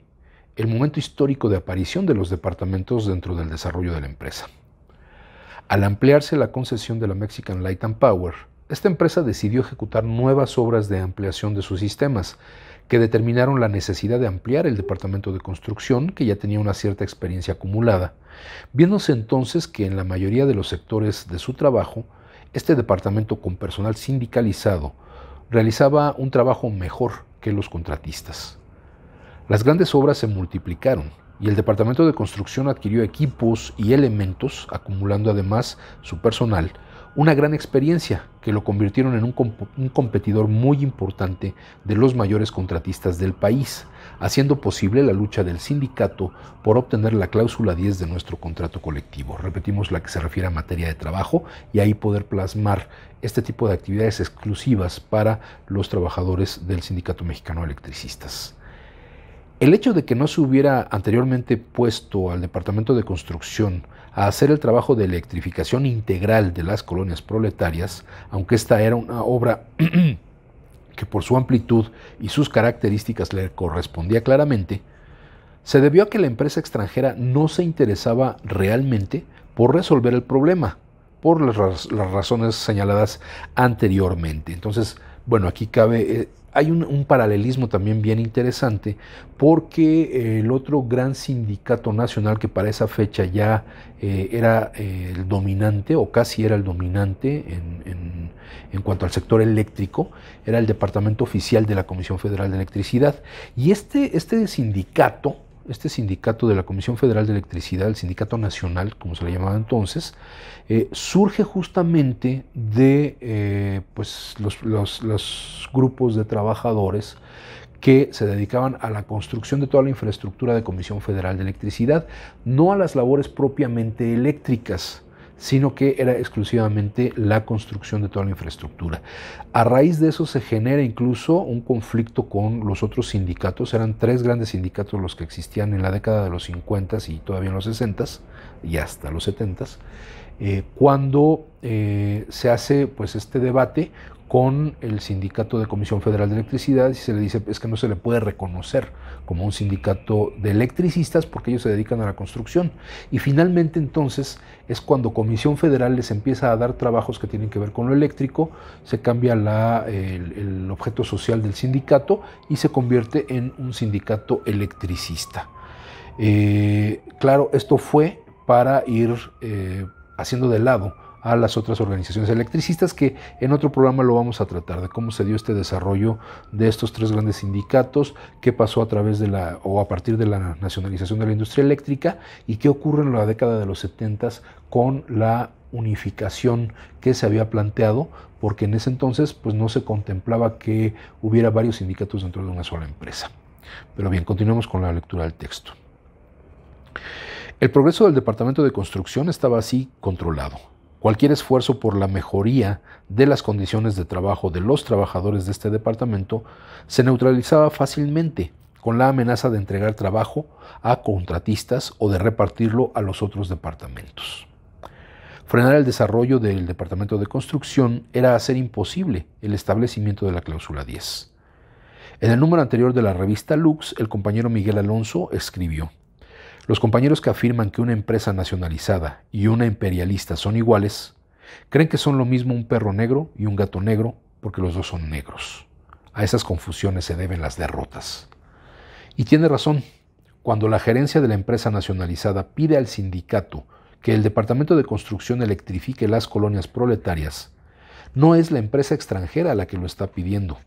el momento histórico de aparición de los departamentos dentro del desarrollo de la empresa. Al ampliarse la concesión de la Mexican Light and Power, esta empresa decidió ejecutar nuevas obras de ampliación de sus sistemas, que determinaron la necesidad de ampliar el departamento de construcción, que ya tenía una cierta experiencia acumulada, viéndose entonces que en la mayoría de los sectores de su trabajo, este departamento con personal sindicalizado realizaba un trabajo mejor que los contratistas. Las grandes obras se multiplicaron y el departamento de construcción adquirió equipos y elementos, acumulando además su personal, una gran experiencia que lo convirtieron en un, competidor muy importante de los mayores contratistas del país, haciendo posible la lucha del sindicato por obtener la cláusula 10 de nuestro contrato colectivo. Repetimos la que se refiere a materia de trabajo y ahí poder plasmar este tipo de actividades exclusivas para los trabajadores del Sindicato Mexicano Electricistas. El hecho de que no se hubiera anteriormente puesto al Departamento de Construcción a hacer el trabajo de electrificación integral de las colonias proletarias, aunque esta era una obra que por su amplitud y sus características le correspondía claramente, se debió a que la empresa extranjera no se interesaba realmente por resolver el problema, por las, razones señaladas anteriormente. Entonces, bueno, aquí cabe eh, hay un, paralelismo también bien interesante porque eh, el otro gran sindicato nacional que para esa fecha ya eh, era eh, el dominante o casi era el dominante en, en, en, cuanto al sector eléctrico era el Departamento Oficial de la Comisión Federal de Electricidad y este, este sindicato este sindicato de la Comisión Federal de Electricidad, el Sindicato Nacional, como se le llamaba entonces, eh, surge justamente de eh, pues, los, los grupos de trabajadores que se dedicaban a la construcción de toda la infraestructura de Comisión Federal de Electricidad, no a las labores propiamente eléctricas, sino que era exclusivamente la construcción de toda la infraestructura. A raíz de eso se genera incluso un conflicto con los otros sindicatos, eran tres grandes sindicatos los que existían en la década de los 50 y todavía en los 60 y hasta los 70, eh, cuando eh, se hace pues este debate con el sindicato de Comisión Federal de Electricidad y se le dice es que no se le puede reconocer como un sindicato de electricistas porque ellos se dedican a la construcción. Y finalmente entonces es cuando Comisión Federal les empieza a dar trabajos que tienen que ver con lo eléctrico, se cambia el, objeto social del sindicato y se convierte en un sindicato electricista. Eh, claro, esto fue para ir eh, haciendo de lado a las otras organizaciones electricistas, que en otro programa lo vamos a tratar, de cómo se dio este desarrollo de estos tres grandes sindicatos, qué pasó a través de la o a partir de la nacionalización de la industria eléctrica y qué ocurre en la década de los 70 con la unificación que se había planteado, porque en ese entonces pues, no se contemplaba que hubiera varios sindicatos dentro de una sola empresa. Pero bien, continuemos con la lectura del texto. El progreso del Departamento de Construcción estaba así controlado. Cualquier esfuerzo por la mejoría de las condiciones de trabajo de los trabajadores de este departamento se neutralizaba fácilmente con la amenaza de entregar trabajo a contratistas o de repartirlo a los otros departamentos. Frenar el desarrollo del Departamento de Construcción era hacer imposible el establecimiento de la cláusula 10. En el número anterior de la revista Lux, el compañero Miguel Alonso escribió, los compañeros que afirman que una empresa nacionalizada y una imperialista son iguales, creen que son lo mismo un perro negro y un gato negro porque los dos son negros. A esas confusiones se deben las derrotas. Y tiene razón, cuando la gerencia de la empresa nacionalizada pide al sindicato que el Departamento de Construcción electrifique las colonias proletarias, no es la empresa extranjera la que lo está pidiendo.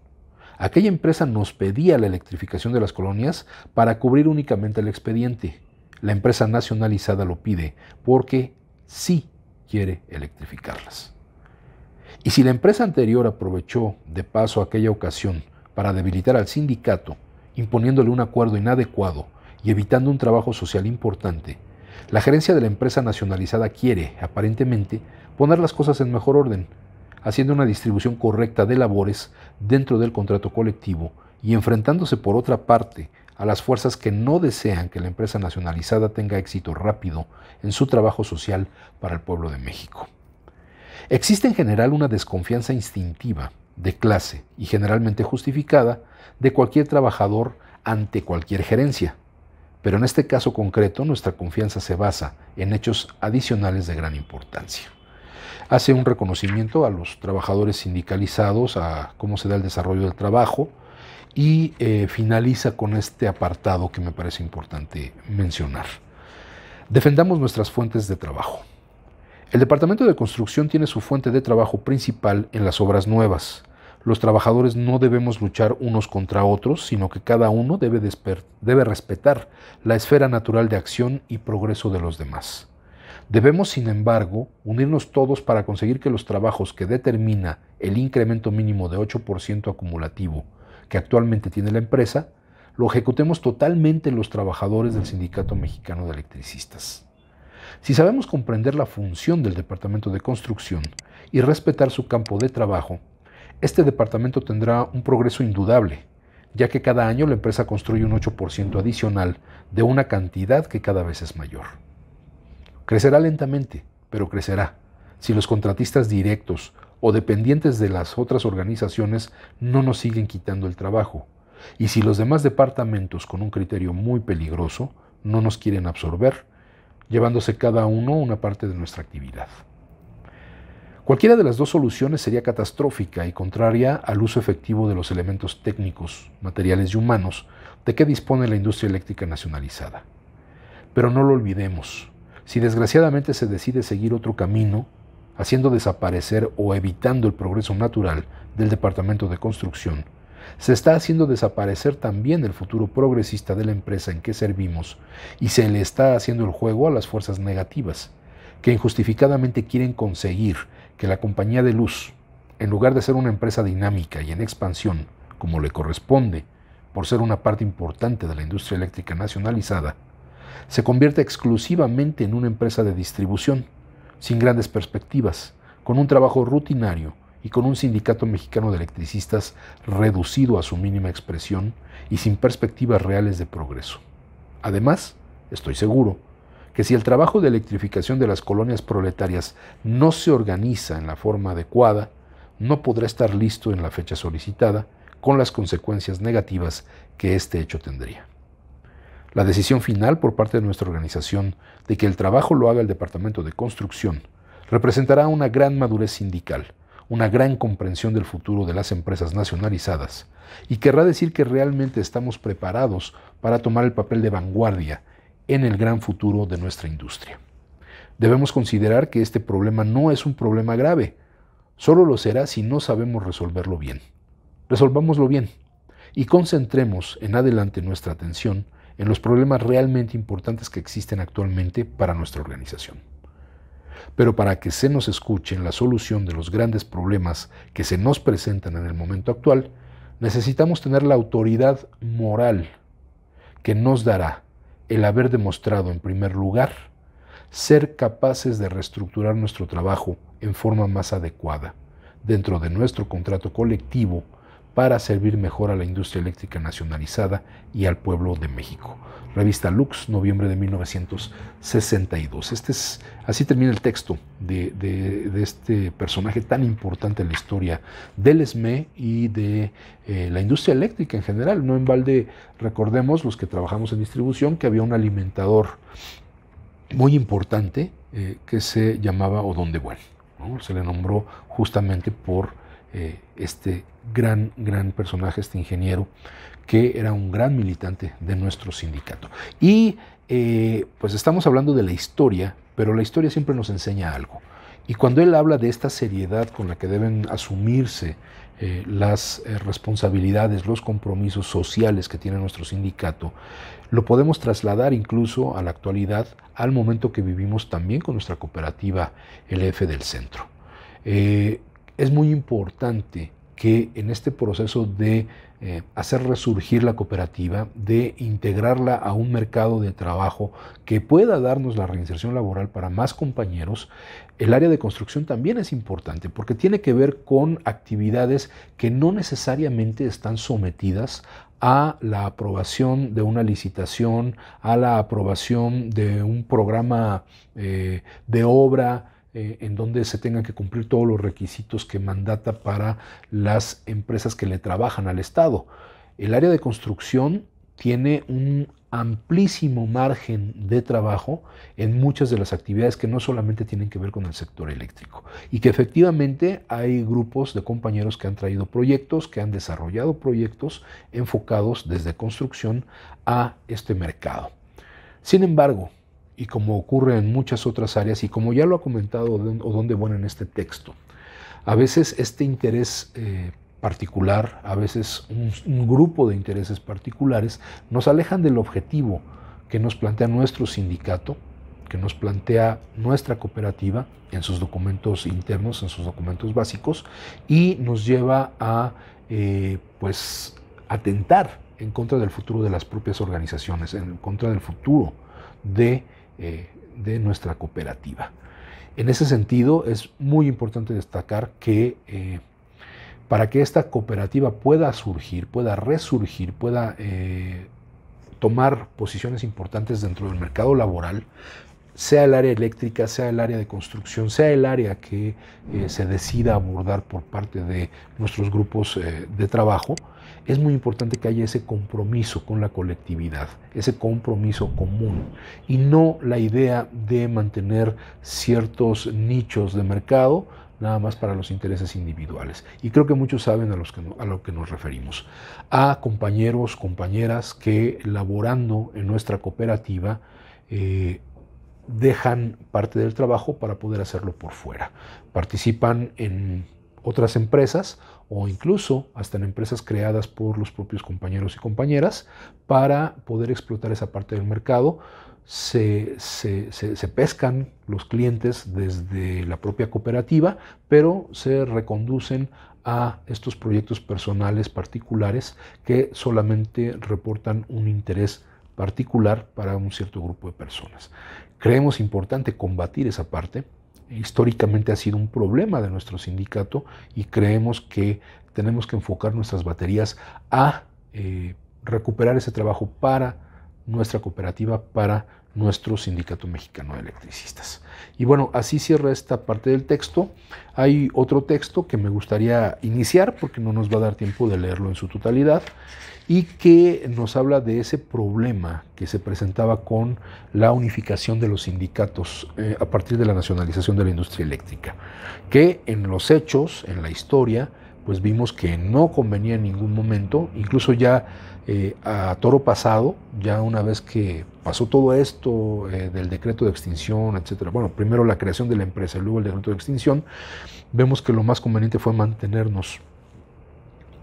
Aquella empresa nos pedía la electrificación de las colonias para cubrir únicamente el expediente, la empresa nacionalizada lo pide porque sí quiere electrificarlas. Y si la empresa anterior aprovechó de paso aquella ocasión para debilitar al sindicato, imponiéndole un acuerdo inadecuado y evitando un trabajo social importante, la gerencia de la empresa nacionalizada quiere, aparentemente, poner las cosas en mejor orden, haciendo una distribución correcta de labores dentro del contrato colectivo y enfrentándose por otra parte a las fuerzas que no desean que la empresa nacionalizada tenga éxito rápido en su trabajo social para el pueblo de México. Existe en general una desconfianza instintiva, de clase y generalmente justificada, de cualquier trabajador ante cualquier gerencia. Pero en este caso concreto nuestra confianza se basa en hechos adicionales de gran importancia hace un reconocimiento a los trabajadores sindicalizados, a cómo se da el desarrollo del trabajo, y eh, finaliza con este apartado que me parece importante mencionar. Defendamos nuestras fuentes de trabajo. El Departamento de Construcción tiene su fuente de trabajo principal en las obras nuevas. Los trabajadores no debemos luchar unos contra otros, sino que cada uno debe, debe respetar la esfera natural de acción y progreso de los demás. Debemos, sin embargo, unirnos todos para conseguir que los trabajos que determina el incremento mínimo de 8% acumulativo que actualmente tiene la empresa, lo ejecutemos totalmente los trabajadores del Sindicato Mexicano de Electricistas. Si sabemos comprender la función del Departamento de Construcción y respetar su campo de trabajo, este departamento tendrá un progreso indudable, ya que cada año la empresa construye un 8% adicional de una cantidad que cada vez es mayor. Crecerá lentamente, pero crecerá, si los contratistas directos o dependientes de las otras organizaciones no nos siguen quitando el trabajo. Y si los demás departamentos, con un criterio muy peligroso, no nos quieren absorber, llevándose cada uno una parte de nuestra actividad. Cualquiera de las dos soluciones sería catastrófica y contraria al uso efectivo de los elementos técnicos, materiales y humanos de que dispone la industria eléctrica nacionalizada. Pero no lo olvidemos, si desgraciadamente se decide seguir otro camino, haciendo desaparecer o evitando el progreso natural del Departamento de Construcción, se está haciendo desaparecer también el futuro progresista de la empresa en que servimos y se le está haciendo el juego a las fuerzas negativas, que injustificadamente quieren conseguir que la compañía de luz, en lugar de ser una empresa dinámica y en expansión, como le corresponde, por ser una parte importante de la industria eléctrica nacionalizada, se convierta exclusivamente en una empresa de distribución sin grandes perspectivas, con un trabajo rutinario y con un sindicato mexicano de electricistas reducido a su mínima expresión y sin perspectivas reales de progreso. Además, estoy seguro que si el trabajo de electrificación de las colonias proletarias no se organiza en la forma adecuada, no podrá estar listo en la fecha solicitada, con las consecuencias negativas que este hecho tendría. La decisión final por parte de nuestra organización de que el trabajo lo haga el Departamento de Construcción representará una gran madurez sindical, una gran comprensión del futuro de las empresas nacionalizadas, y querrá decir que realmente estamos preparados para tomar el papel de vanguardia en el gran futuro de nuestra industria. Debemos considerar que este problema no es un problema grave, solo lo será si no sabemos resolverlo bien. Resolvámoslo bien y concentremos en adelante nuestra atención en los problemas realmente importantes que existen actualmente para nuestra organización. Pero para que se nos escuche en la solución de los grandes problemas que se nos presentan en el momento actual, necesitamos tener la autoridad moral que nos dará el haber demostrado, en primer lugar, ser capaces de reestructurar nuestro trabajo en forma más adecuada, dentro de nuestro contrato colectivo para servir mejor a la industria eléctrica nacionalizada y al pueblo de México. Revista Lux, noviembre de 1962. Este es, así termina el texto de, este personaje tan importante en la historia del ESME y de eh, la industria eléctrica en general. No en balde recordemos los que trabajamos en distribución que había un alimentador muy importante eh, que se llamaba Odón de Buen. Se le nombró justamente por eh, este gran, gran personaje, este ingeniero, que era un gran militante de nuestro sindicato. Y eh, pues estamos hablando de la historia, pero la historia siempre nos enseña algo. Y cuando él habla de esta seriedad con la que deben asumirse eh, las responsabilidades, los compromisos sociales que tiene nuestro sindicato, lo podemos trasladar incluso a la actualidad, al momento que vivimos también con nuestra cooperativa LF del Centro es muy importante que en este proceso de eh, hacer resurgir la cooperativa, de integrarla a un mercado de trabajo que pueda darnos la reinserción laboral para más compañeros, el área de construcción también es importante porque tiene que ver con actividades que no necesariamente están sometidas a la aprobación de una licitación, a la aprobación de un programa eh, de obra, eh, en donde se tengan que cumplir todos los requisitos que mandata para las empresas que le trabajan al Estado. El área de construcción tiene un amplísimo margen de trabajo en muchas de las actividades que no solamente tienen que ver con el sector eléctrico y que efectivamente hay grupos de compañeros que han traído proyectos, que han desarrollado proyectos enfocados desde construcción a este mercado. Sin embargo, y como ocurre en muchas otras áreas y como ya lo ha comentado o donde Bueno en este texto, a veces este interés eh, particular, a veces un, grupo de intereses particulares nos alejan del objetivo que nos plantea nuestro sindicato, que nos plantea nuestra cooperativa en sus documentos internos, en sus documentos básicos, y nos lleva a eh, pues atentar en contra del futuro de las propias organizaciones, en contra del futuro de eh, de nuestra cooperativa. En ese sentido, es muy importante destacar que eh, para que esta cooperativa pueda surgir, pueda resurgir, pueda eh, tomar posiciones importantes dentro del mercado laboral, sea el área eléctrica, sea el área de construcción, sea el área que se decida abordar por parte de nuestros grupos de trabajo, es muy importante que haya ese compromiso con la colectividad, ese compromiso común y no la idea de mantener ciertos nichos de mercado nada más para los intereses individuales. Y creo que muchos saben a, lo que nos referimos. A compañeros, compañeras que laborando en nuestra cooperativa eh, dejan parte del trabajo para poder hacerlo por fuera. Participan en otras empresas o incluso hasta en empresas creadas por los propios compañeros y compañeras para poder explotar esa parte del mercado. Se, pescan los clientes desde la propia cooperativa, pero se reconducen a estos proyectos personales particulares que solamente reportan un interés particular para un cierto grupo de personas. Creemos importante combatir esa parte históricamente ha sido un problema de nuestro sindicato y creemos que tenemos que enfocar nuestras baterías a eh, recuperar ese trabajo para nuestra cooperativa, para nuestro Sindicato Mexicano de Electricistas. Y bueno, así cierra esta parte del texto. Hay otro texto que me gustaría iniciar porque no nos va a dar tiempo de leerlo en su totalidad y que nos habla de ese problema que se presentaba con la unificación de los sindicatos eh, a partir de la nacionalización de la industria eléctrica, que en los hechos, en la historia, pues vimos que no convenía en ningún momento, incluso ya eh, a toro pasado, ya una vez que pasó todo esto eh, del decreto de extinción, etcétera, bueno, primero la creación de la empresa y luego el decreto de extinción, vemos que lo más conveniente fue mantenernos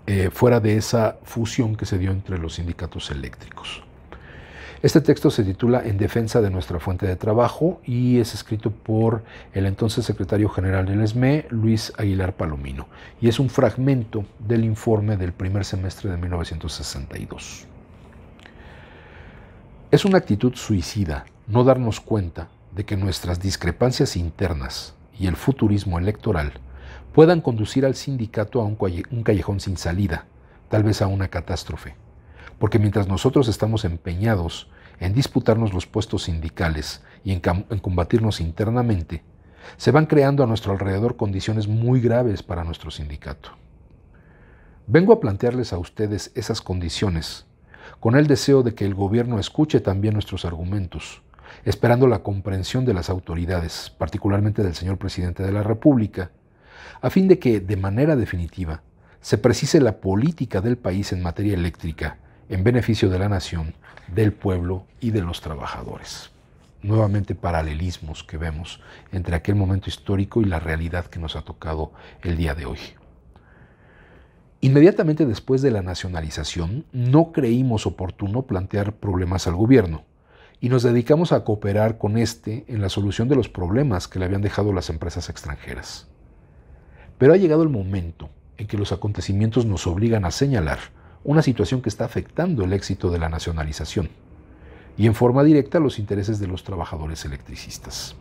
eh, fuera de esa fusión que se dio entre los sindicatos eléctricos. Este texto se titula En defensa de nuestra fuente de trabajo y es escrito por el entonces secretario general del ESME, Luis Aguilar Palomino, y es un fragmento del informe del primer semestre de 1962. Es una actitud suicida no darnos cuenta de que nuestras discrepancias internas y el futurismo electoral puedan conducir al sindicato a un, callejón sin salida, tal vez a una catástrofe. Porque mientras nosotros estamos empeñados en disputarnos los puestos sindicales y en combatirnos internamente, se van creando a nuestro alrededor condiciones muy graves para nuestro sindicato. Vengo a plantearles a ustedes esas condiciones con el deseo de que el gobierno escuche también nuestros argumentos, esperando la comprensión de las autoridades, particularmente del señor presidente de la República, a fin de que, de manera definitiva, se precise la política del país en materia eléctrica, en beneficio de la nación, del pueblo y de los trabajadores. Nuevamente paralelismos que vemos entre aquel momento histórico y la realidad que nos ha tocado el día de hoy. Inmediatamente después de la nacionalización, no creímos oportuno plantear problemas al gobierno y nos dedicamos a cooperar con este en la solución de los problemas que le habían dejado las empresas extranjeras. Pero ha llegado el momento en que los acontecimientos nos obligan a señalar una situación que está afectando el éxito de la nacionalización y en forma directa los intereses de los trabajadores electricistas.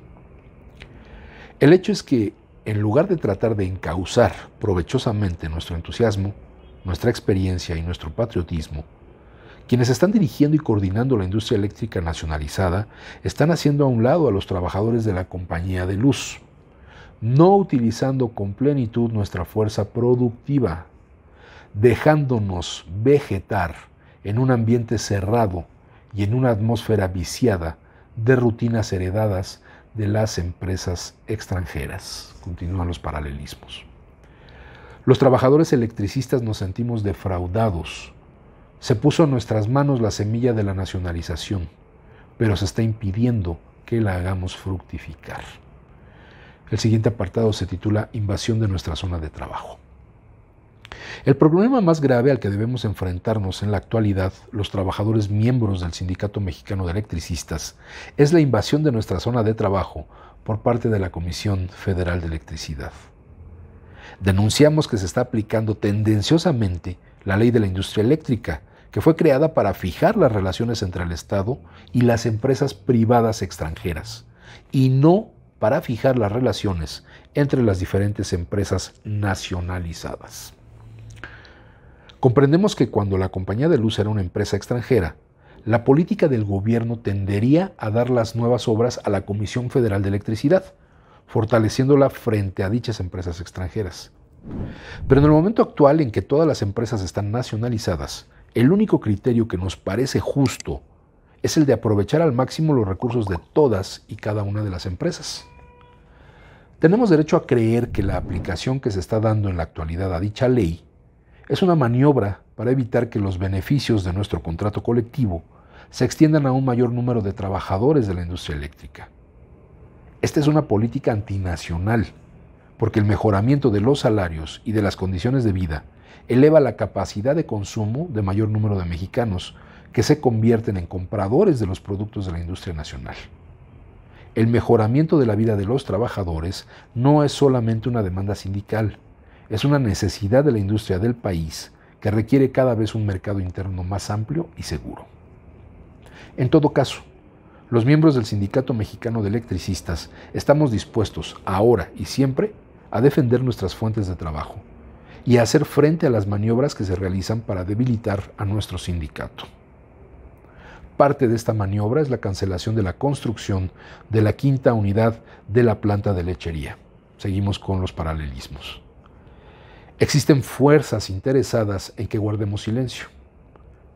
El hecho es que, en lugar de tratar de encauzar provechosamente nuestro entusiasmo, nuestra experiencia y nuestro patriotismo, quienes están dirigiendo y coordinando la industria eléctrica nacionalizada están haciendo a un lado a los trabajadores de la compañía de luz, no utilizando con plenitud nuestra fuerza productiva, dejándonos vegetar en un ambiente cerrado y en una atmósfera viciada de rutinas heredadas de las empresas extranjeras. Continúan los paralelismos. Los trabajadores electricistas nos sentimos defraudados. Se puso en nuestras manos la semilla de la nacionalización, pero se está impidiendo que la hagamos fructificar. El siguiente apartado se titula Invasión de nuestra zona de trabajo. El problema más grave al que debemos enfrentarnos en la actualidad, los trabajadores miembros del Sindicato Mexicano de Electricistas, es la invasión de nuestra zona de trabajo por parte de la Comisión Federal de Electricidad. Denunciamos que se está aplicando tendenciosamente la ley de la industria eléctrica, que fue creada para fijar las relaciones entre el Estado y las empresas privadas extranjeras, y no para fijar las relaciones entre las diferentes empresas nacionalizadas. Comprendemos que cuando la compañía de luz era una empresa extranjera, la política del gobierno tendería a dar las nuevas obras a la Comisión Federal de Electricidad, fortaleciéndola frente a dichas empresas extranjeras. Pero en el momento actual en que todas las empresas están nacionalizadas, el único criterio que nos parece justo es el de aprovechar al máximo los recursos de todas y cada una de las empresas. Tenemos derecho a creer que la aplicación que se está dando en la actualidad a dicha ley es una maniobra para evitar que los beneficios de nuestro contrato colectivo se extiendan a un mayor número de trabajadores de la industria eléctrica. Esta es una política antinacional, porque el mejoramiento de los salarios y de las condiciones de vida eleva la capacidad de consumo de mayor número de mexicanos que se convierten en compradores de los productos de la industria nacional. El mejoramiento de la vida de los trabajadores no es solamente una demanda sindical, es una necesidad de la industria del país que requiere cada vez un mercado interno más amplio y seguro. En todo caso, los miembros del Sindicato Mexicano de Electricistas estamos dispuestos, ahora y siempre, a defender nuestras fuentes de trabajo y a hacer frente a las maniobras que se realizan para debilitar a nuestro sindicato. Parte de esta maniobra es la cancelación de la construcción de la quinta unidad de la planta de lechería. Seguimos con los paralelismos. Existen fuerzas interesadas en que guardemos silencio,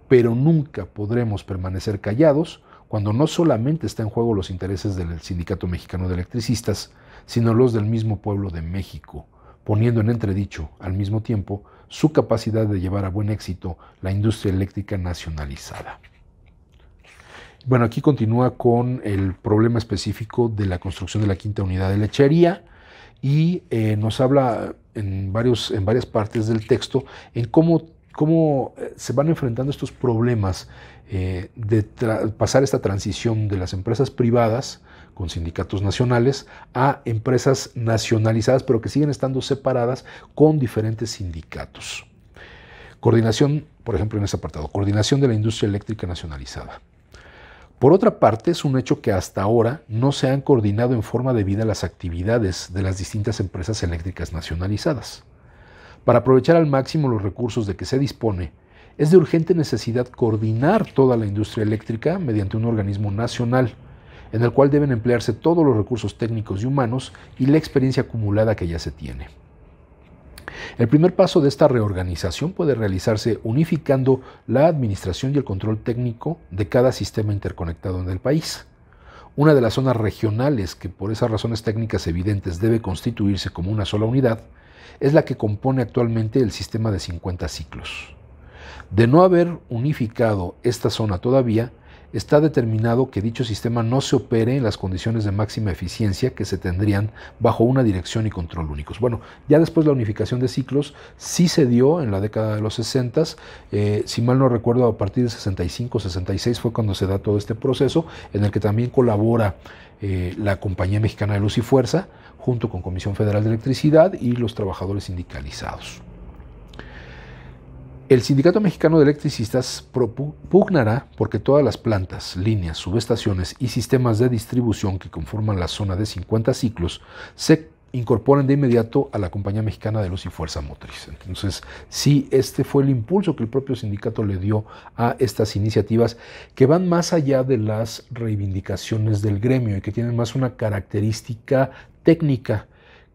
pero nunca podremos permanecer callados cuando no solamente están en juego los intereses del Sindicato Mexicano de Electricistas, sino los del mismo pueblo de México, poniendo en entredicho, al mismo tiempo, su capacidad de llevar a buen éxito la industria eléctrica nacionalizada. Bueno, aquí continúa con el problema específico de la construcción de la quinta unidad de lechería y eh, nos habla en, varios, en varias partes del texto en cómo, cómo eh, se van enfrentando estos problemas eh, de pasar esta transición de las empresas privadas con sindicatos nacionales a empresas nacionalizadas, pero que siguen estando separadas con diferentes sindicatos. Coordinación, por ejemplo, en ese apartado, coordinación de la industria eléctrica nacionalizada. Por otra parte, es un hecho que hasta ahora no se han coordinado en forma debida las actividades de las distintas empresas eléctricas nacionalizadas. Para aprovechar al máximo los recursos de que se dispone, es de urgente necesidad coordinar toda la industria eléctrica mediante un organismo nacional, en el cual deben emplearse todos los recursos técnicos y humanos y la experiencia acumulada que ya se tiene. El primer paso de esta reorganización puede realizarse unificando la administración y el control técnico de cada sistema interconectado en el país. Una de las zonas regionales que por esas razones técnicas evidentes debe constituirse como una sola unidad es la que compone actualmente el sistema de 50 ciclos. De no haber unificado esta zona todavía, está determinado que dicho sistema no se opere en las condiciones de máxima eficiencia que se tendrían bajo una dirección y control únicos. Bueno, ya después la unificación de ciclos sí se dio en la década de los 60, eh, si mal no recuerdo, a partir de 65, 66 fue cuando se da todo este proceso, en el que también colabora eh, la Compañía Mexicana de Luz y Fuerza, junto con Comisión Federal de Electricidad y los trabajadores sindicalizados. El Sindicato Mexicano de Electricistas propugnará porque todas las plantas, líneas, subestaciones y sistemas de distribución que conforman la zona de 50 ciclos se incorporen de inmediato a la Compañía Mexicana de Luz y Fuerza Motriz. Entonces, sí, este fue el impulso que el propio sindicato le dio a estas iniciativas que van más allá de las reivindicaciones del gremio y que tienen más una característica técnica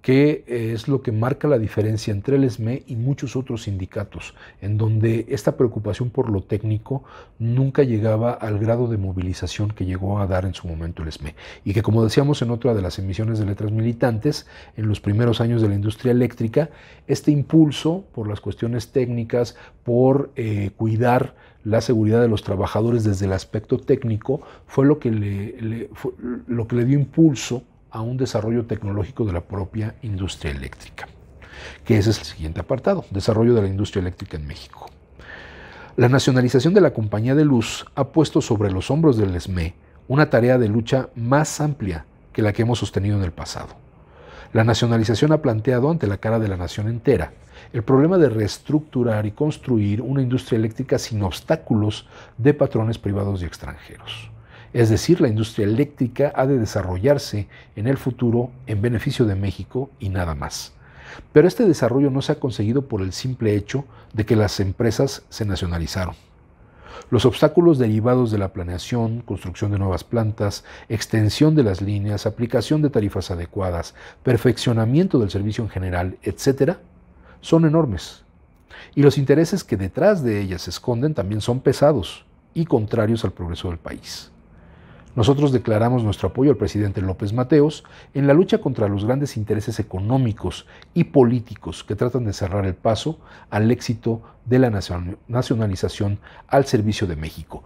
que eh, es lo que marca la diferencia entre el SME y muchos otros sindicatos, en donde esta preocupación por lo técnico nunca llegaba al grado de movilización que llegó a dar en su momento el SME, y que como decíamos en otra de las emisiones de letras militantes, en los primeros años de la industria eléctrica, este impulso por las cuestiones técnicas, por eh, cuidar la seguridad de los trabajadores desde el aspecto técnico, fue lo que le dio impulso a un desarrollo tecnológico de la propia industria eléctrica, que ese es el siguiente apartado, desarrollo de la industria eléctrica en México. La nacionalización de la compañía de luz ha puesto sobre los hombros del SME una tarea de lucha más amplia que la que hemos sostenido en el pasado. La nacionalización ha planteado ante la cara de la nación entera el problema de reestructurar y construir una industria eléctrica sin obstáculos de patrones privados y extranjeros. Es decir, la industria eléctrica ha de desarrollarse en el futuro en beneficio de México y nada más. Pero este desarrollo no se ha conseguido por el simple hecho de que las empresas se nacionalizaron. Los obstáculos derivados de la planeación, construcción de nuevas plantas, extensión de las líneas, aplicación de tarifas adecuadas, perfeccionamiento del servicio en general, etc., son enormes. Y los intereses que detrás de ellas se esconden también son pesados y contrarios al progreso del país. Nosotros declaramos nuestro apoyo al presidente López Mateos en la lucha contra los grandes intereses económicos y políticos que tratan de cerrar el paso al éxito de la nacionalización al servicio de México.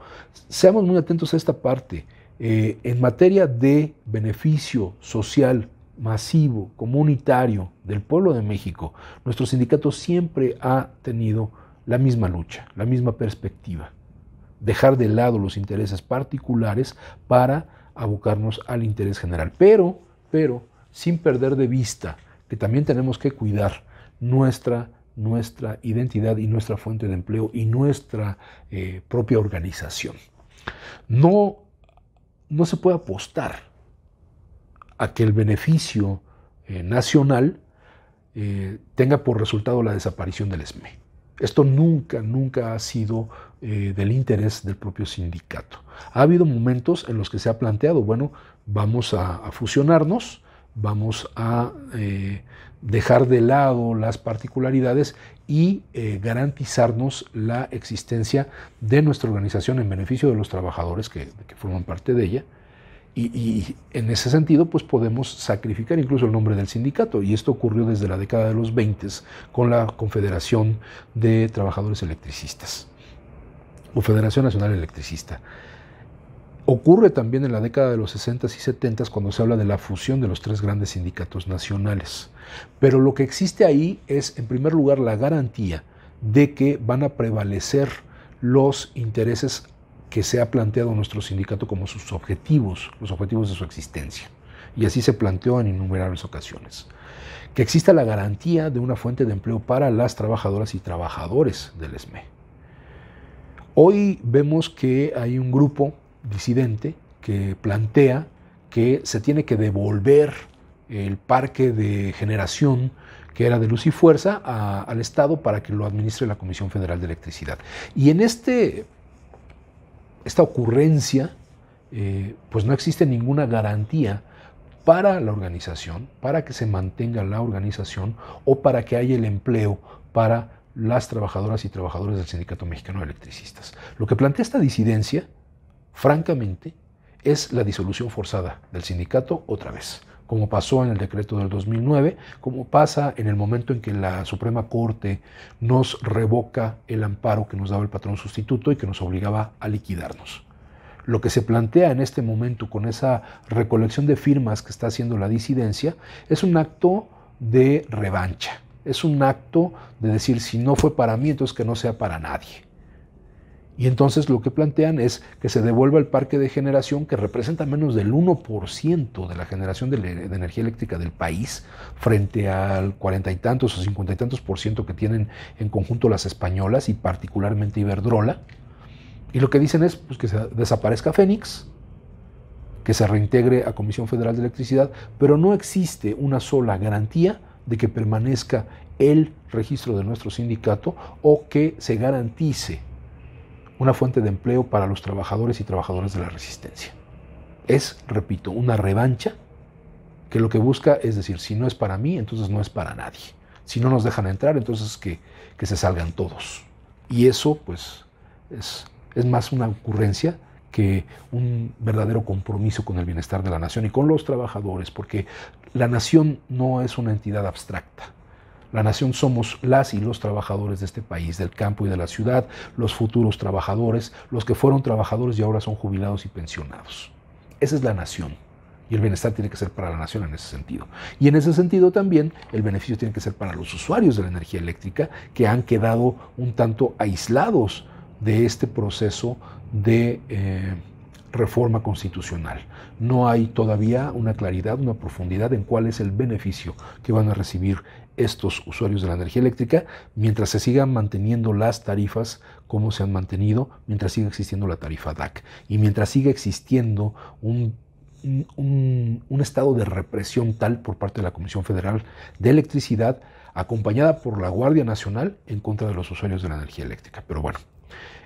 Seamos muy atentos a esta parte. Eh, en materia de beneficio social masivo, comunitario del pueblo de México, nuestro sindicato siempre ha tenido la misma lucha, la misma perspectiva dejar de lado los intereses particulares para abocarnos al interés general. Pero, pero, sin perder de vista que también tenemos que cuidar nuestra, nuestra identidad y nuestra fuente de empleo y nuestra eh, propia organización. No, no se puede apostar a que el beneficio eh, nacional eh, tenga por resultado la desaparición del SME. Esto nunca, nunca ha sido eh, del interés del propio sindicato. Ha habido momentos en los que se ha planteado, bueno, vamos a, fusionarnos, vamos a eh, dejar de lado las particularidades y eh, garantizarnos la existencia de nuestra organización en beneficio de los trabajadores que, forman parte de ella. Y, en ese sentido, pues podemos sacrificar incluso el nombre del sindicato. Y esto ocurrió desde la década de los 20 con la Confederación de Trabajadores Electricistas o Federación Nacional Electricista. Ocurre también en la década de los 60 y 70 cuando se habla de la fusión de los tres grandes sindicatos nacionales. Pero lo que existe ahí es, en primer lugar, la garantía de que van a prevalecer los intereses que se ha planteado nuestro sindicato como sus objetivos, los objetivos de su existencia. Y así se planteó en innumerables ocasiones. Que exista la garantía de una fuente de empleo para las trabajadoras y trabajadores del ESME Hoy vemos que hay un grupo disidente que plantea que se tiene que devolver el parque de generación que era de luz y fuerza al Estado para que lo administre la Comisión Federal de Electricidad. Y en este, esta ocurrencia, eh, pues no existe ninguna garantía para la organización, para que se mantenga la organización o para que haya el empleo para las trabajadoras y trabajadores del Sindicato Mexicano de Electricistas. Lo que plantea esta disidencia, francamente, es la disolución forzada del sindicato otra vez, como pasó en el decreto del 2009, como pasa en el momento en que la Suprema Corte nos revoca el amparo que nos daba el patrón sustituto y que nos obligaba a liquidarnos. Lo que se plantea en este momento con esa recolección de firmas que está haciendo la disidencia es un acto de revancha es un acto de decir, si no fue para mí, entonces que no sea para nadie. Y entonces lo que plantean es que se devuelva el parque de generación, que representa menos del 1% de la generación de, energía eléctrica del país, frente al cuarenta y tantos o cincuenta y tantos por ciento que tienen en conjunto las españolas y particularmente Iberdrola. Y lo que dicen es pues, que desaparezca Fénix, que se reintegre a Comisión Federal de Electricidad, pero no existe una sola garantía de que permanezca el registro de nuestro sindicato o que se garantice una fuente de empleo para los trabajadores y trabajadoras de la resistencia. Es, repito, una revancha que lo que busca es decir, si no es para mí, entonces no es para nadie. Si no nos dejan entrar, entonces que, se salgan todos. Y eso, pues, es, es más una ocurrencia que un verdadero compromiso con el bienestar de la nación y con los trabajadores, porque la nación no es una entidad abstracta. La nación somos las y los trabajadores de este país, del campo y de la ciudad, los futuros trabajadores, los que fueron trabajadores y ahora son jubilados y pensionados. Esa es la nación. Y el bienestar tiene que ser para la nación en ese sentido. Y en ese sentido también el beneficio tiene que ser para los usuarios de la energía eléctrica que han quedado un tanto aislados de este proceso de... Eh, reforma constitucional. No hay todavía una claridad, una profundidad en cuál es el beneficio que van a recibir estos usuarios de la energía eléctrica mientras se sigan manteniendo las tarifas como se han mantenido, mientras siga existiendo la tarifa DAC y mientras siga existiendo un un, estado de represión tal por parte de la Comisión Federal de Electricidad, acompañada por la Guardia Nacional en contra de los usuarios de la energía eléctrica. Pero bueno,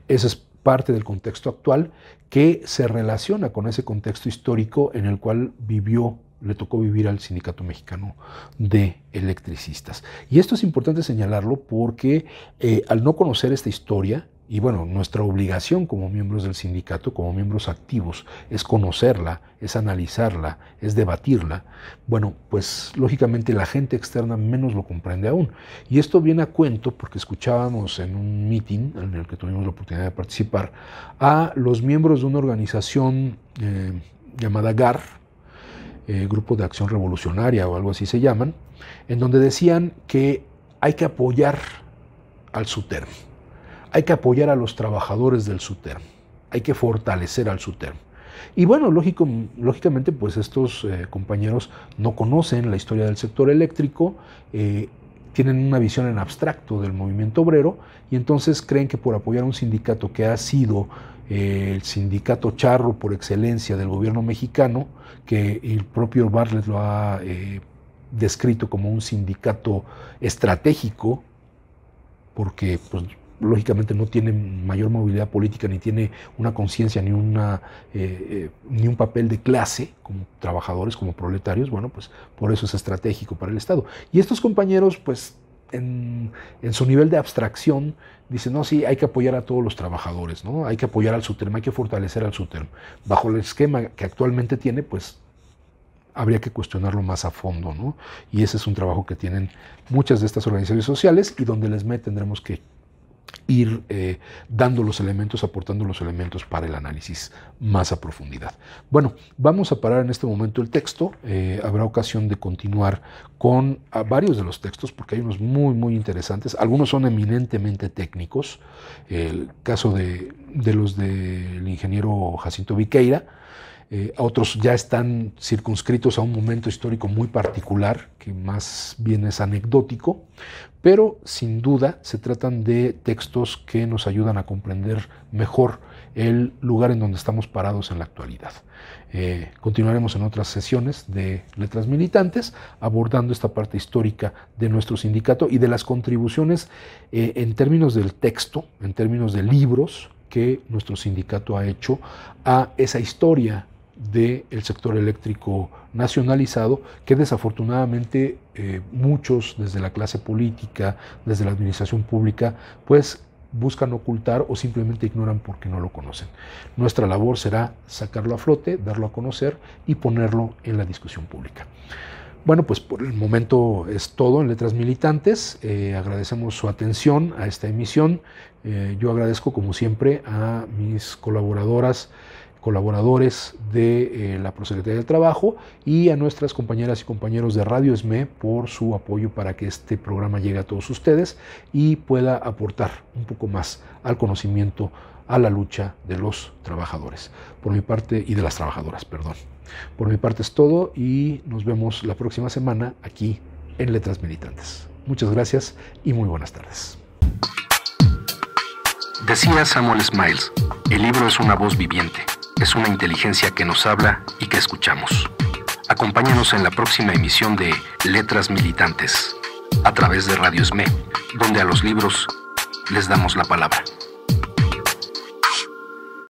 esa es parte del contexto actual que se relaciona con ese contexto histórico en el cual vivió le tocó vivir al Sindicato Mexicano de Electricistas. Y esto es importante señalarlo porque eh, al no conocer esta historia, y bueno, nuestra obligación como miembros del sindicato, como miembros activos, es conocerla, es analizarla, es debatirla. Bueno, pues lógicamente la gente externa menos lo comprende aún. Y esto viene a cuento porque escuchábamos en un meeting en el que tuvimos la oportunidad de participar a los miembros de una organización eh, llamada GAR, eh, Grupo de Acción Revolucionaria o algo así se llaman, en donde decían que hay que apoyar al SUTERM hay que apoyar a los trabajadores del Suter, hay que fortalecer al Suter, Y bueno, lógicamente, pues estos eh, compañeros no conocen la historia del sector eléctrico, eh, tienen una visión en abstracto del movimiento obrero y entonces creen que por apoyar un sindicato que ha sido eh, el sindicato charro por excelencia del gobierno mexicano, que el propio Bartlett lo ha descrito como un sindicato estratégico, porque pues, lógicamente no tiene mayor movilidad política, ni tiene una conciencia, ni, una, eh, eh, ni un papel de clase como trabajadores, como proletarios, bueno, pues por eso es estratégico para el Estado. Y estos compañeros, pues en, su nivel de abstracción, dicen, no, sí, hay que apoyar a todos los trabajadores, ¿no? Hay que apoyar al SUTERM, hay que fortalecer al SUTERM. Bajo el esquema que actualmente tiene, pues habría que cuestionarlo más a fondo, ¿no? Y ese es un trabajo que tienen muchas de estas organizaciones sociales y donde les me tendremos que ir eh, dando los elementos, aportando los elementos para el análisis más a profundidad. Bueno, vamos a parar en este momento el texto. Eh, habrá ocasión de continuar con ah, varios de los textos, porque hay unos muy, muy interesantes. Algunos son eminentemente técnicos. El caso de los del ingeniero Jacinto Viqueira eh, otros ya están circunscritos a un momento histórico muy particular, que más bien es anecdótico, pero sin duda se tratan de textos que nos ayudan a comprender mejor el lugar en donde estamos parados en la actualidad. Eh, continuaremos en otras sesiones de Letras Militantes abordando esta parte histórica de nuestro sindicato y de las contribuciones eh, en términos del texto, en términos de libros que nuestro sindicato ha hecho a esa historia del sector eléctrico nacionalizado, que desafortunadamente eh, muchos desde la clase política, desde la administración pública, pues buscan ocultar o simplemente ignoran porque no lo conocen. Nuestra labor será sacarlo a flote, darlo a conocer y ponerlo en la discusión pública. Bueno, pues por el momento es todo en Letras Militantes. Eh, agradecemos su atención a esta emisión. Eh, yo agradezco, como siempre, a mis colaboradoras colaboradores de eh, la Prosecretaría del Trabajo y a nuestras compañeras y compañeros de Radio SME por su apoyo para que este programa llegue a todos ustedes y pueda aportar un poco más al conocimiento, a la lucha de los trabajadores, por mi parte, y de las trabajadoras, perdón. Por mi parte es todo y nos vemos la próxima semana aquí en Letras Militantes. Muchas gracias y muy buenas tardes. Decía Samuel Smiles, el libro es una voz viviente es una inteligencia que nos habla y que escuchamos. Acompáñanos en la próxima emisión de Letras Militantes, a través de Radio SME, donde a los libros les damos la palabra.